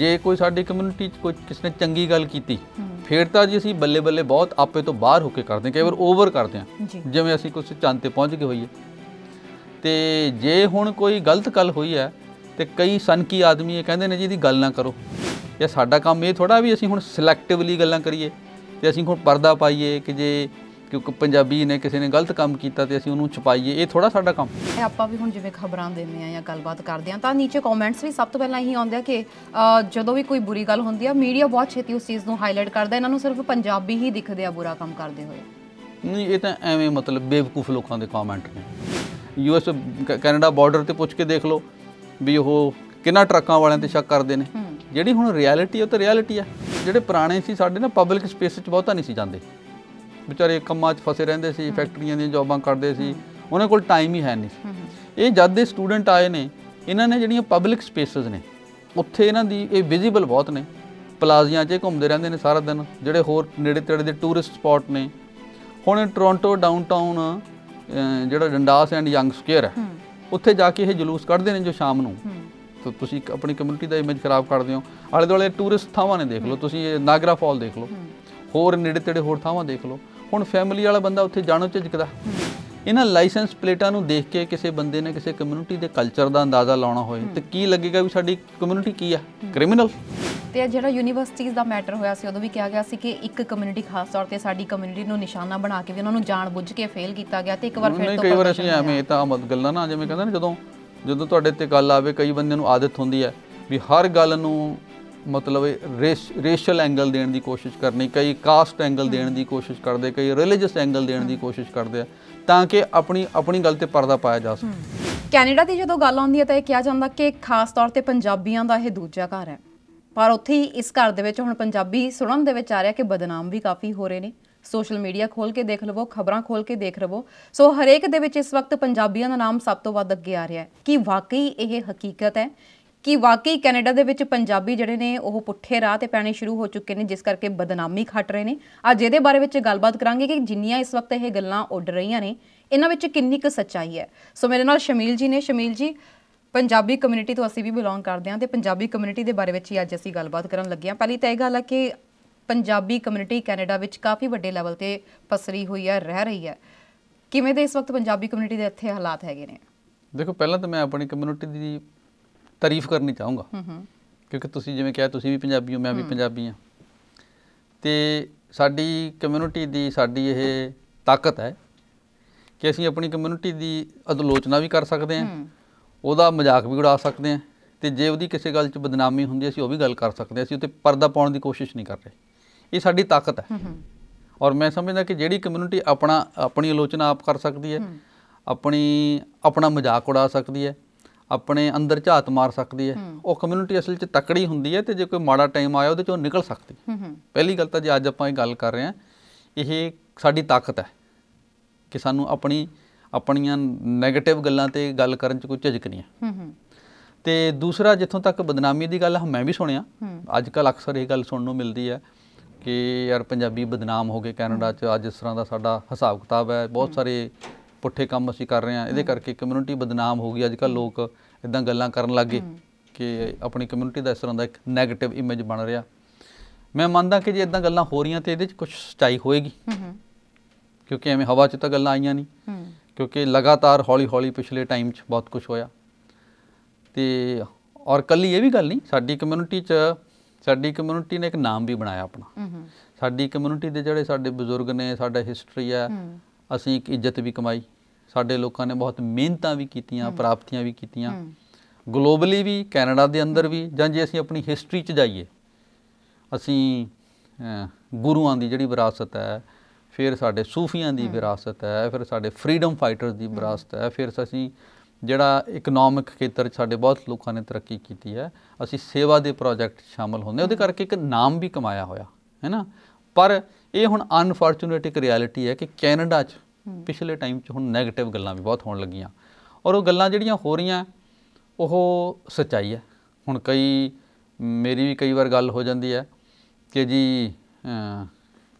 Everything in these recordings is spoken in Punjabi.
ਜੇ ਕੋਈ ਸਾਡੀ ਕਮਿਊਨਿਟੀ 'ਚ ਕੋਈ ਕਿਸ ਨੇ ਚੰਗੀ ਗੱਲ ਕੀਤੀ ਫੇਰ ਤਾਂ ਜੀ ਅਸੀਂ ਬੱਲੇ ਬੱਲੇ ਬਹੁਤ ਆਪੇ ਤੋਂ ਬਾਹਰ ਹੋ ਕੇ ਕਰਦੇ ਹਾਂ ਕਈ ਵਾਰ ਓਵਰ ਕਰਦੇ ਹਾਂ ਜਿਵੇਂ ਅਸੀਂ ਕੁਝ ਚੰਦ ਤੇ ਪਹੁੰਚ ਗਏ ਹੋਈਏ ਤੇ ਜੇ ਹੁਣ ਕੋਈ ਗਲਤ ਗੱਲ ਹੋਈ ਹੈ ਤੇ ਕਈ ਸਨਕੀ ਆਦਮੀ ਇਹ ਕਹਿੰਦੇ ਨੇ ਜੀ ਇਹਦੀ ਗੱਲ ਨਾ ਕਰੋ ਜਾਂ ਸਾਡਾ ਕੰਮ ਇਹ ਥੋੜਾ ਵੀ ਅਸੀਂ ਹੁਣ ਸਿਲੈਕਟਿਵਲੀ ਗੱਲਾਂ ਕਰੀਏ ਤੇ ਅਸੀਂ ਹੁਣ ਪਰਦਾ ਪਾਈਏ ਕਿ ਜੇ ਕਿਉਂਕਿ ਪੰਜਾਬੀ ਨੇ ਕਿਸੇ ਨੇ ਗਲਤ ਕੰਮ ਕੀਤਾ ਤੇ ਅਸੀਂ ਉਹਨੂੰ ਛੁਪਾਈਏ ਇਹ ਥੋੜਾ ਸਾਡਾ ਕੰਮ ਹੈ ਆਪਾਂ ਵੀ ਹੁਣ ਜਿਵੇਂ ਖਬਰਾਂ ਦਿੰਦੇ ਆ ਜਾਂ ਗੱਲਬਾਤ ਕਰਦੇ ਆ ਤਾਂ ਨੀਚੇ ਕਮੈਂਟਸ ਵੀ ਸਭ ਤੋਂ ਪਹਿਲਾਂ ਇਹੀ ਆਉਂਦੇ ਆ ਕਿ ਜਦੋਂ ਵੀ ਕੋਈ ਬੁਰੀ ਗੱਲ ਹੁੰਦੀ ਆ ਮੀਡੀਆ ਬਹੁਤ ਛੇਤੀ ਉਸ ਚੀਜ਼ ਨੂੰ ਹਾਈਲਾਈਟ ਕਰਦਾ ਇਹਨਾਂ ਨੂੰ ਸਿਰਫ ਪੰਜਾਬੀ ਹੀ ਦਿਖਦੇ ਆ ਬੁਰਾ ਕੰਮ ਕਰਦੇ ਹੋਏ ਨਹੀਂ ਇਹ ਤਾਂ ਐਵੇਂ ਮਤਲਬ ਬੇਵਕੂਫ ਲੋਕਾਂ ਦੇ ਕਮੈਂਟ ਨੇ ਯੂਐਸ ਕੈਨੇਡਾ ਬਾਰਡਰ ਤੇ ਪੁੱਛ ਕੇ ਦੇਖ ਲਓ ਵੀ ਉਹ ਕਿੰਨਾ ਟਰੱਕਾਂ ਵਾਲਿਆਂ ਤੇ ਸ਼ੱਕ ਕਰਦੇ ਨੇ ਜਿਹੜੀ ਹੁਣ ਰਿਐਲਿਟੀ ਉਹ ਤਾਂ ਰਿਐਲਿਟੀ ਆ ਜਿਹੜੇ ਪੁਰਾਣੇ ਸੀ ਸਾਡੇ ਨਾ ਪਬਲਿਕ ਸਪੇਸ 'ਚ ਬਹੁਤਾ ਨਹੀਂ ਸੀ ਜਾਂਦੇ ਵਿਚਾਰੇ ਕੰਮਾਂ 'ਚ ਫਸੇ ਰਹਿੰਦੇ ਸੀ ਫੈਕਟਰੀਆਂ ਦੀਆਂ ਜੌਬਾਂ ਕਰਦੇ ਸੀ ਉਹਨਾਂ ਕੋਲ ਟਾਈਮ ਹੀ ਹੈ ਨਹੀਂ ਇਹ ਜਦ ਦੇ ਸਟੂਡੈਂਟ ਆਏ ਨੇ ਇਹਨਾਂ ਨੇ ਜਿਹੜੀਆਂ ਪਬਲਿਕ ਸਪੇਸਸ ਨੇ ਉੱਥੇ ਇਹਨਾਂ ਦੀ ਇਹ ਵਿਜ਼ੀਬਲ ਬਹੁਤ ਨੇ ਪਲਾਜ਼ੀਆਂ 'ਚ ਘੁੰਮਦੇ ਰਹਿੰਦੇ ਨੇ ਸਾਰਾ ਦਿਨ ਜਿਹੜੇ ਹੋਰ ਨੇੜੇ ਤੇੜੇ ਦੇ ਟੂਰਿਸਟ ਸਪੌਟ ਨੇ ਹੁਣ ਟੋਰਾਂਟੋ ਡਾਊਨਟਾਊਨ ਜਿਹੜਾ ਡੰਡਾਸ ਐਂਡ ਯੰਗ ਸਕੁਅਰ ਹੈ ਉੱਥੇ ਜਾ ਕੇ ਇਹ ਜਲੂਸ ਕੱਢਦੇ ਨੇ ਜੋ ਸ਼ਾਮ ਨੂੰ ਤਾਂ ਤੁਸੀਂ ਆਪਣੀ ਕਮਿਊਨਿਟੀ ਦਾ ਇਮੇਜ ਖਰਾਬ ਕਰਦੇ ਹੋ ਆਲੇ ਦੁਆਲੇ ਟੂਰਿਸਟ ਥਾਵਾਂ ਨੇ ਦੇਖ ਲਓ ਤੁਸੀਂ ਨਾਗਰਾ ਫਾਲ ਦੇਖ ਲਓ ਹੋਰ ਨੇੜੇ ਤੇੜੇ ਹੋਰ ਥਾਵਾਂ ਦੇਖ ਲਓ ਹੁਣ ਫੈਮਿਲੀ ਵਾਲਾ ਬੰਦਾ ਉੱਥੇ ਜਾਣੋ ਝਿਜਕਦਾ ਇਹਨਾਂ ਲਾਇਸੈਂਸ ਪਲੇਟਾਂ ਨੂੰ ਦੇਖ ਕੇ ਕਿਸੇ ਬੰਦੇ ਨੇ ਕਿਸੇ ਕਮਿਊਨਿਟੀ ਦੇ ਕਲਚਰ ਦਾ ਅੰਦਾਜ਼ਾ ਲਾਉਣਾ ਹੋਏ ਤੇ ਕੀ ਲੱਗੇਗਾ ਵੀ ਸਾਡੀ ਕਮਿਊਨਿਟੀ ਕੀ ਆ ਕ੍ਰਿਮੀਨਲ ਤੇ ਜਿਹੜਾ ਯੂਨੀਵਰਸਿਟੀਜ਼ ਦਾ ਮੈਟਰ ਹੋਇਆ ਸੀ ਉਦੋਂ ਵੀ ਕਿਹਾ ਗਿਆ ਸੀ ਕਿ ਇੱਕ ਕਮਿਊਨਿਟੀ ਖਾਸ ਤੌਰ ਤੇ ਸਾਡੀ ਕਮਿਊਨਿਟੀ ਨੂੰ ਨਿਸ਼ਾਨਾ ਬਣਾ ਕੇ ਵੀ ਉਹਨਾਂ ਨੂੰ ਜਾਣ ਬੁੱਝ ਕੇ ਫੇਲ ਕੀਤਾ ਗਿਆ ਤੇ ਇੱਕ ਵਾਰ ਫਿਰ ਤੋਂ ਕਈ ਵਾਰ ਅਸੀਂ ਐਵੇਂ ਤਾਂ ਮਤ ਗੱਲਾਂ ਨਾ ਜਿਵੇਂ ਕਹਿੰਦਾ ਨੇ ਜਦੋਂ ਜਦੋਂ ਤੁਹਾਡੇ ਤੇ ਗੱਲ ਆਵੇ ਕਈ ਬੰਦੇ ਨੂੰ ਆਦਤ ਹੁੰਦੀ ਹੈ ਵੀ ਹਰ ਗੱਲ ਨੂੰ ਮਤਲਬ ਰੇਸ਼ਲ ਐਂਗਲ ਦੇਣ ਦੀ ਕੋਸ਼ਿਸ਼ ਕਰਨੀ ਕਈ ਕਾਸਟ ਐਂਗਲ ਦੇਣ ਦੀ ਕੋਸ਼ਿਸ਼ ਕਰਦੇ ਕਈ ਰਿਲੀਜੀਅਸ ਐਂਗਲ ਦੇਣ ਦੀ ਕੋਸ਼ਿਸ਼ ਕਰਦੇ ਆ ਤਾਂ ਕਿ ਆਪਣੀ ਆਪਣੀ ਗੱਲ ਤੇ ਪਰਦਾ ਪਾਇਆ ਜਾ ਸਕੇ ਕੈਨੇਡਾ ਦੀ ਜਦੋਂ ਗੱਲ ਆਉਂਦੀ ਹੈ ਤਾਂ ਇਹ ਕਿਹਾ ਜਾਂਦਾ ਕਿ ਖਾਸ ਤੌਰ ਤੇ ਪੰਜਾਬੀਆਂ ਦਾ ਇਹ ਦੂਜਾ ਘਰ ਹੈ ਪਰ ਉੱਥੇ ਹੀ ਇਸ ਘਰ ਦੇ ਵਿੱਚ ਹੁਣ ਪੰਜਾਬੀ ਸੁਣਨ ਦੇ ਵਿੱਚ ਆ ਰਿਹਾ ਕਿ ਬਦਨਾਮ ਵੀ ਕਾਫੀ ਹੋ ਰਹੇ ਨੇ ਸੋਸ਼ਲ ਮੀਡੀਆ ਖੋਲ ਕੇ ਦੇਖ ਲਵੋ ਖਬਰਾਂ ਖੋਲ ਕੇ ਦੇਖ ਲਵੋ ਸੋ ਹਰੇਕ ਦੇ ਵਿੱਚ ਇਸ ਵਕਤ ਪੰਜਾਬੀਆਂ ਦਾ ਨਾਮ ਸਭ ਤੋਂ ਵੱਧ ਅੱਗੇ ਆ ਰਿਹਾ ਹੈ ਕਿ ਵਾਕਈ ਇਹ ਹਕੀਕਤ ਹੈ ਕਿ ਵਾਕਈ ਕੈਨੇਡਾ ਦੇ ਵਿੱਚ ਪੰਜਾਬੀ ਜਿਹੜੇ ਨੇ ਉਹ ਪੁੱਠੇ ਰਾਹ ਤੇ ਪੈਣੇ ਸ਼ੁਰੂ ਹੋ ਚੁੱਕੇ ਨੇ ਜਿਸ ਕਰਕੇ ਬਦਨਾਮੀ ਖੱਟ ਰਹੇ ਨੇ ਅੱਜ ਇਹਦੇ ਬਾਰੇ ਵਿੱਚ ਗੱਲਬਾਤ ਕਰਾਂਗੇ ਕਿ ਜਿੰਨੀਆਂ ਇਸ ਵਕਤ ਇਹ ਗੱਲਾਂ ਉੱਡ ਰਹੀਆਂ ਨੇ ਇਹਨਾਂ ਵਿੱਚ ਕਿੰਨੀ ਕੁ ਸੱਚਾਈ ਹੈ ਸੋ ਮੇਰੇ ਨਾਲ ਸ਼ਮੀਲ ਜੀ ਨੇ ਸ਼ਮੀਲ ਜੀ ਪੰਜਾਬੀ ਕਮਿਊਨਿਟੀ ਤੋਂ ਅਸੀਂ ਵੀ ਬਿਲੋਂਗ ਕਰਦੇ ਹਾਂ ਤੇ ਪੰਜਾਬੀ ਕਮਿਊਨਿਟੀ ਦੇ ਬਾਰੇ ਵਿੱਚ ਹੀ ਅੱਜ ਅਸੀਂ ਗੱਲਬਾਤ ਕਰਨ ਲੱਗੇ ਹਾਂ ਪਹਿਲੀ ਤਾਂ ਇਹ ਗੱਲ ਹੈ ਕਿ ਪੰਜਾਬੀ ਕਮਿਊਨਿਟੀ ਕੈਨੇਡਾ ਵਿੱਚ ਕਾਫੀ ਵੱਡੇ ਲੈਵਲ ਤੇ ਪਸਰੀ ਹੋਈ ਹੈ ਰਹਿ ਰਹੀ ਹੈ ਕਿਵੇਂ ਦੇ ਇਸ ਵਕਤ ਪੰਜਾਬੀ ਕਮਿਊਨਿਟੀ ਦੇ ਇੱਥੇ ਹਾਲਾਤ ਹੈਗੇ ਨੇ ਦੇਖੋ ਪਹਿਲਾਂ ਤਾਂ ਮੈਂ ਆਪਣੀ ਕਮਿਊਨਿਟੀ ਦੀ ਤਾਰੀਫ ਕਰਨੀ ਚਾਹੂੰਗਾ ਕਿਉਂਕਿ ਤੁਸੀਂ ਜਿਵੇਂ ਕਿਹਾ ਤੁਸੀਂ ਵੀ ਪੰਜਾਬੀ ਹੋ ਮੈਂ ਵੀ ਪੰਜਾਬੀ ਹਾਂ ਤੇ ਸਾਡੀ ਕਮਿਊਨਿਟੀ ਦੀ ਸਾਡੀ ਇਹ ਤਾਕਤ ਹੈ ਕਿ ਅਸੀਂ ਆਪਣੀ ਕਮਿਊਨਿਟੀ ਦੀ ਅਦਲੋਚਨਾ ਵੀ ਕਰ ਸਕਦੇ ਹਾਂ ਉਹਦਾ ਮਜ਼ਾਕ ਵੀ ਉਡਾ ਸਕਦੇ ਹਾਂ ਤੇ ਜੇ ਉਹਦੀ ਕਿਸੇ ਗੱਲ 'ਚ ਬਦਨਾਮੀ ਹੁੰਦੀ ਅਸੀਂ ਉਹ ਵੀ ਗੱਲ ਕਰ ਸਕਦੇ ਹਾਂ ਅਸੀਂ ਉੱਤੇ ਪਰਦਾ ਪਾਉਣ ਦੀ ਕੋਸ਼ਿਸ਼ ਨਹੀਂ ਕਰ ਰਹੇ ਇਹ ਸਾਡੀ ਤਾਕਤ ਹੈ ਔਰ ਮੈਂ ਸਮਝਦਾ ਕਿ ਜਿਹੜੀ ਕਮਿਊਨਿਟੀ ਆਪਣਾ ਆਪਣੀ ਆਲੋਚਨਾ ਆਪ ਕਰ ਸਕਦੀ ਹੈ ਆਪਣੀ ਆਪਣਾ ਮਜ਼ਾਕ ਉਡਾ ਸਕਦੀ ਹੈ ਆਪਣੇ ਅੰਦਰ ਝਾਤ ਮਾਰ ਸਕਦੀ ਹੈ ਉਹ ਕਮਿਊਨਿਟੀ ਅਸਲ ਵਿੱਚ ਤਕੜੀ ਹੁੰਦੀ ਹੈ ਤੇ ਜੇ ਕੋਈ ਮਾੜਾ ਟਾਈਮ ਆਇਆ ਉਹਦੇ 'ਚੋਂ ਨਿਕਲ ਸਕਦੀ ਪਹਿਲੀ ਗੱਲ ਤਾਂ ਜੇ ਅੱਜ ਆਪਾਂ ਇਹ ਗੱਲ ਕਰ ਰਹੇ ਹਾਂ ਇਹ ਸਾਡੀ ਤਾਕਤ ਹੈ ਕਿ ਸਾਨੂੰ ਆਪਣੀ ਆਪਣੀਆਂ 네ਗੇਟਿਵ ਗੱਲਾਂ ਤੇ ਗੱਲ ਕਰਨ 'ਚ ਕੋਈ ਝਿਜਕ ਨਹੀਂ ਹੈ ਤੇ ਦੂਸਰਾ ਜਿੱਥੋਂ ਤੱਕ ਬਦਨਾਮੀ ਦੀ ਗੱਲ ਮੈਂ ਵੀ ਸੁਣਿਆ ਅੱਜ ਕੱਲ ਅਕਸਰ ਇਹ ਗੱਲ ਸੁਣਨ ਨੂੰ ਮਿਲਦੀ ਹੈ ਕਿ ਯਾਰ ਪੰਜਾਬੀ ਬਦਨਾਮ ਹੋ ਗਏ ਕੈਨੇਡਾ 'ਚ ਅੱਜ ਇਸ ਤਰ੍ਹਾਂ ਦਾ ਸਾਡਾ ਹਿਸਾਬ ਕਿਤਾਬ ਹੈ ਬਹੁਤ ਸਾਰੇ ਪੁੱਠੇ ਕੰਮ ਅਸੀਂ ਕਰ ਰਹੇ ਹਾਂ ਇਹਦੇ ਕਰਕੇ ਕਮਿਊਨਿਟੀ ਬਦਨਾਮ ਹੋ ਗਈ ਅੱਜ ਕੱਲ ਲੋਕ ਇਦਾਂ ਗੱਲਾਂ ਕਰਨ ਲੱਗੇ ਕਿ ਆਪਣੀ ਕਮਿਊਨਿਟੀ ਦਾ ਇਸ ਤਰ੍ਹਾਂ ਦਾ ਇੱਕ 네ਗੇਟਿਵ ਇਮੇਜ ਬਣ ਰਿਹਾ ਮੈਂ ਮੰਨਦਾ ਕਿ ਜੇ ਇਦਾਂ ਗੱਲਾਂ ਹੋ ਰਹੀਆਂ ਤੇ ਇਹਦੇ 'ਚ ਕੁਝ ਸਚਾਈ ਹੋਏਗੀ ਕਿਉਂਕਿ ਐਵੇਂ ਹਵਾ 'ਚ ਤਾਂ ਗੱਲਾਂ ਆਈਆਂ ਨਹੀਂ ਕਿਉਂਕਿ ਲਗਾਤਾਰ ਹੌਲੀ-ਹੌਲੀ ਪਿਛਲੇ ਟਾਈਮ 'ਚ ਬਹੁਤ ਕੁਝ ਹੋਇਆ ਤੇ ਔਰ ਕੱਲੀ ਇਹ ਵੀ ਗੱਲ ਨਹੀਂ ਸਾਡੀ ਕਮਿਊਨਿਟੀ 'ਚ ਸਾਡੀ ਕਮਿਊਨਿਟੀ ਨੇ ਇੱਕ ਨਾਮ ਵੀ ਬਣਾਇਆ ਆਪਣਾ ਸਾਡੀ ਕਮਿਊਨਿਟੀ ਦੇ ਜਿਹੜੇ ਸਾਡੇ ਬਜ਼ੁਰਗ ਨੇ ਸਾਡਾ ਹਿਸਟਰੀ ਹੈ ਅਸੀਂ ਇੱਕ ਇੱਜ਼ਤ ਵੀ ਕਮਾਈ ਸਾਡੇ ਲੋਕਾਂ ਨੇ ਬਹੁਤ ਮਿਹਨਤਾਂ ਵੀ ਕੀਤੀਆਂ ਪ੍ਰਾਪਤੀਆਂ ਵੀ ਕੀਤੀਆਂ ਗਲੋਬਲੀ ਵੀ ਕੈਨੇਡਾ ਦੇ ਅੰਦਰ ਵੀ ਜਾਂ ਜੇ ਅਸੀਂ ਆਪਣੀ ਹਿਸਟਰੀ 'ਚ ਜਾਈਏ ਅਸੀਂ ਗੁਰੂਆਂ ਦੀ ਜਿਹੜੀ ਵਿਰਾਸਤ ਹੈ ਫਿਰ ਸਾਡੇ ਸੂਫੀਆਂ ਦੀ ਵਿਰਾਸਤ ਹੈ ਫਿਰ ਸਾਡੇ ਫਰੀडम ਫਾਈਟਰਸ ਦੀ ਵਿਰਾਸਤ ਹੈ ਫਿਰ ਅਸੀਂ ਜਿਹੜਾ ਇਕਨੋਮਿਕ ਖੇਤਰ 'ਚ ਸਾਡੇ ਬਹੁਤ ਲੋਕਾਂ ਨੇ ਤਰੱਕੀ ਕੀਤੀ ਹੈ ਅਸੀਂ ਸੇਵਾ ਦੇ ਪ੍ਰੋਜੈਕਟ ਸ਼ਾਮਲ ਹੁੰਦੇ ਉਹਦੇ ਕਰਕੇ ਇੱਕ ਨਾਮ ਵੀ ਕਮਾਇਆ ਹੋਇਆ ਹੈ ਨਾ ਪਰ ਇਹ ਹੁਣ ਅਨਫੋਰਚੂਨੇਟ ਇੱਕ ਰਿਐਲਿਟੀ ਹੈ ਕਿ ਕੈਨੇਡਾ 'ਚ ਪਿਛਲੇ ਟਾਈਮ 'ਚ ਹੁਣ 네ਗੇਟਿਵ ਗੱਲਾਂ ਵੀ ਬਹੁਤ ਹੋਣ ਲੱਗੀਆਂ ਔਰ ਉਹ ਗੱਲਾਂ ਜਿਹੜੀਆਂ ਹੋ ਰਹੀਆਂ ਉਹ ਸੱਚਾਈ ਹੈ ਹੁਣ ਕਈ ਮੇਰੀ ਵੀ ਕਈ ਵਾਰ ਗੱਲ ਹੋ ਜਾਂਦੀ ਹੈ ਕਿ ਜੀ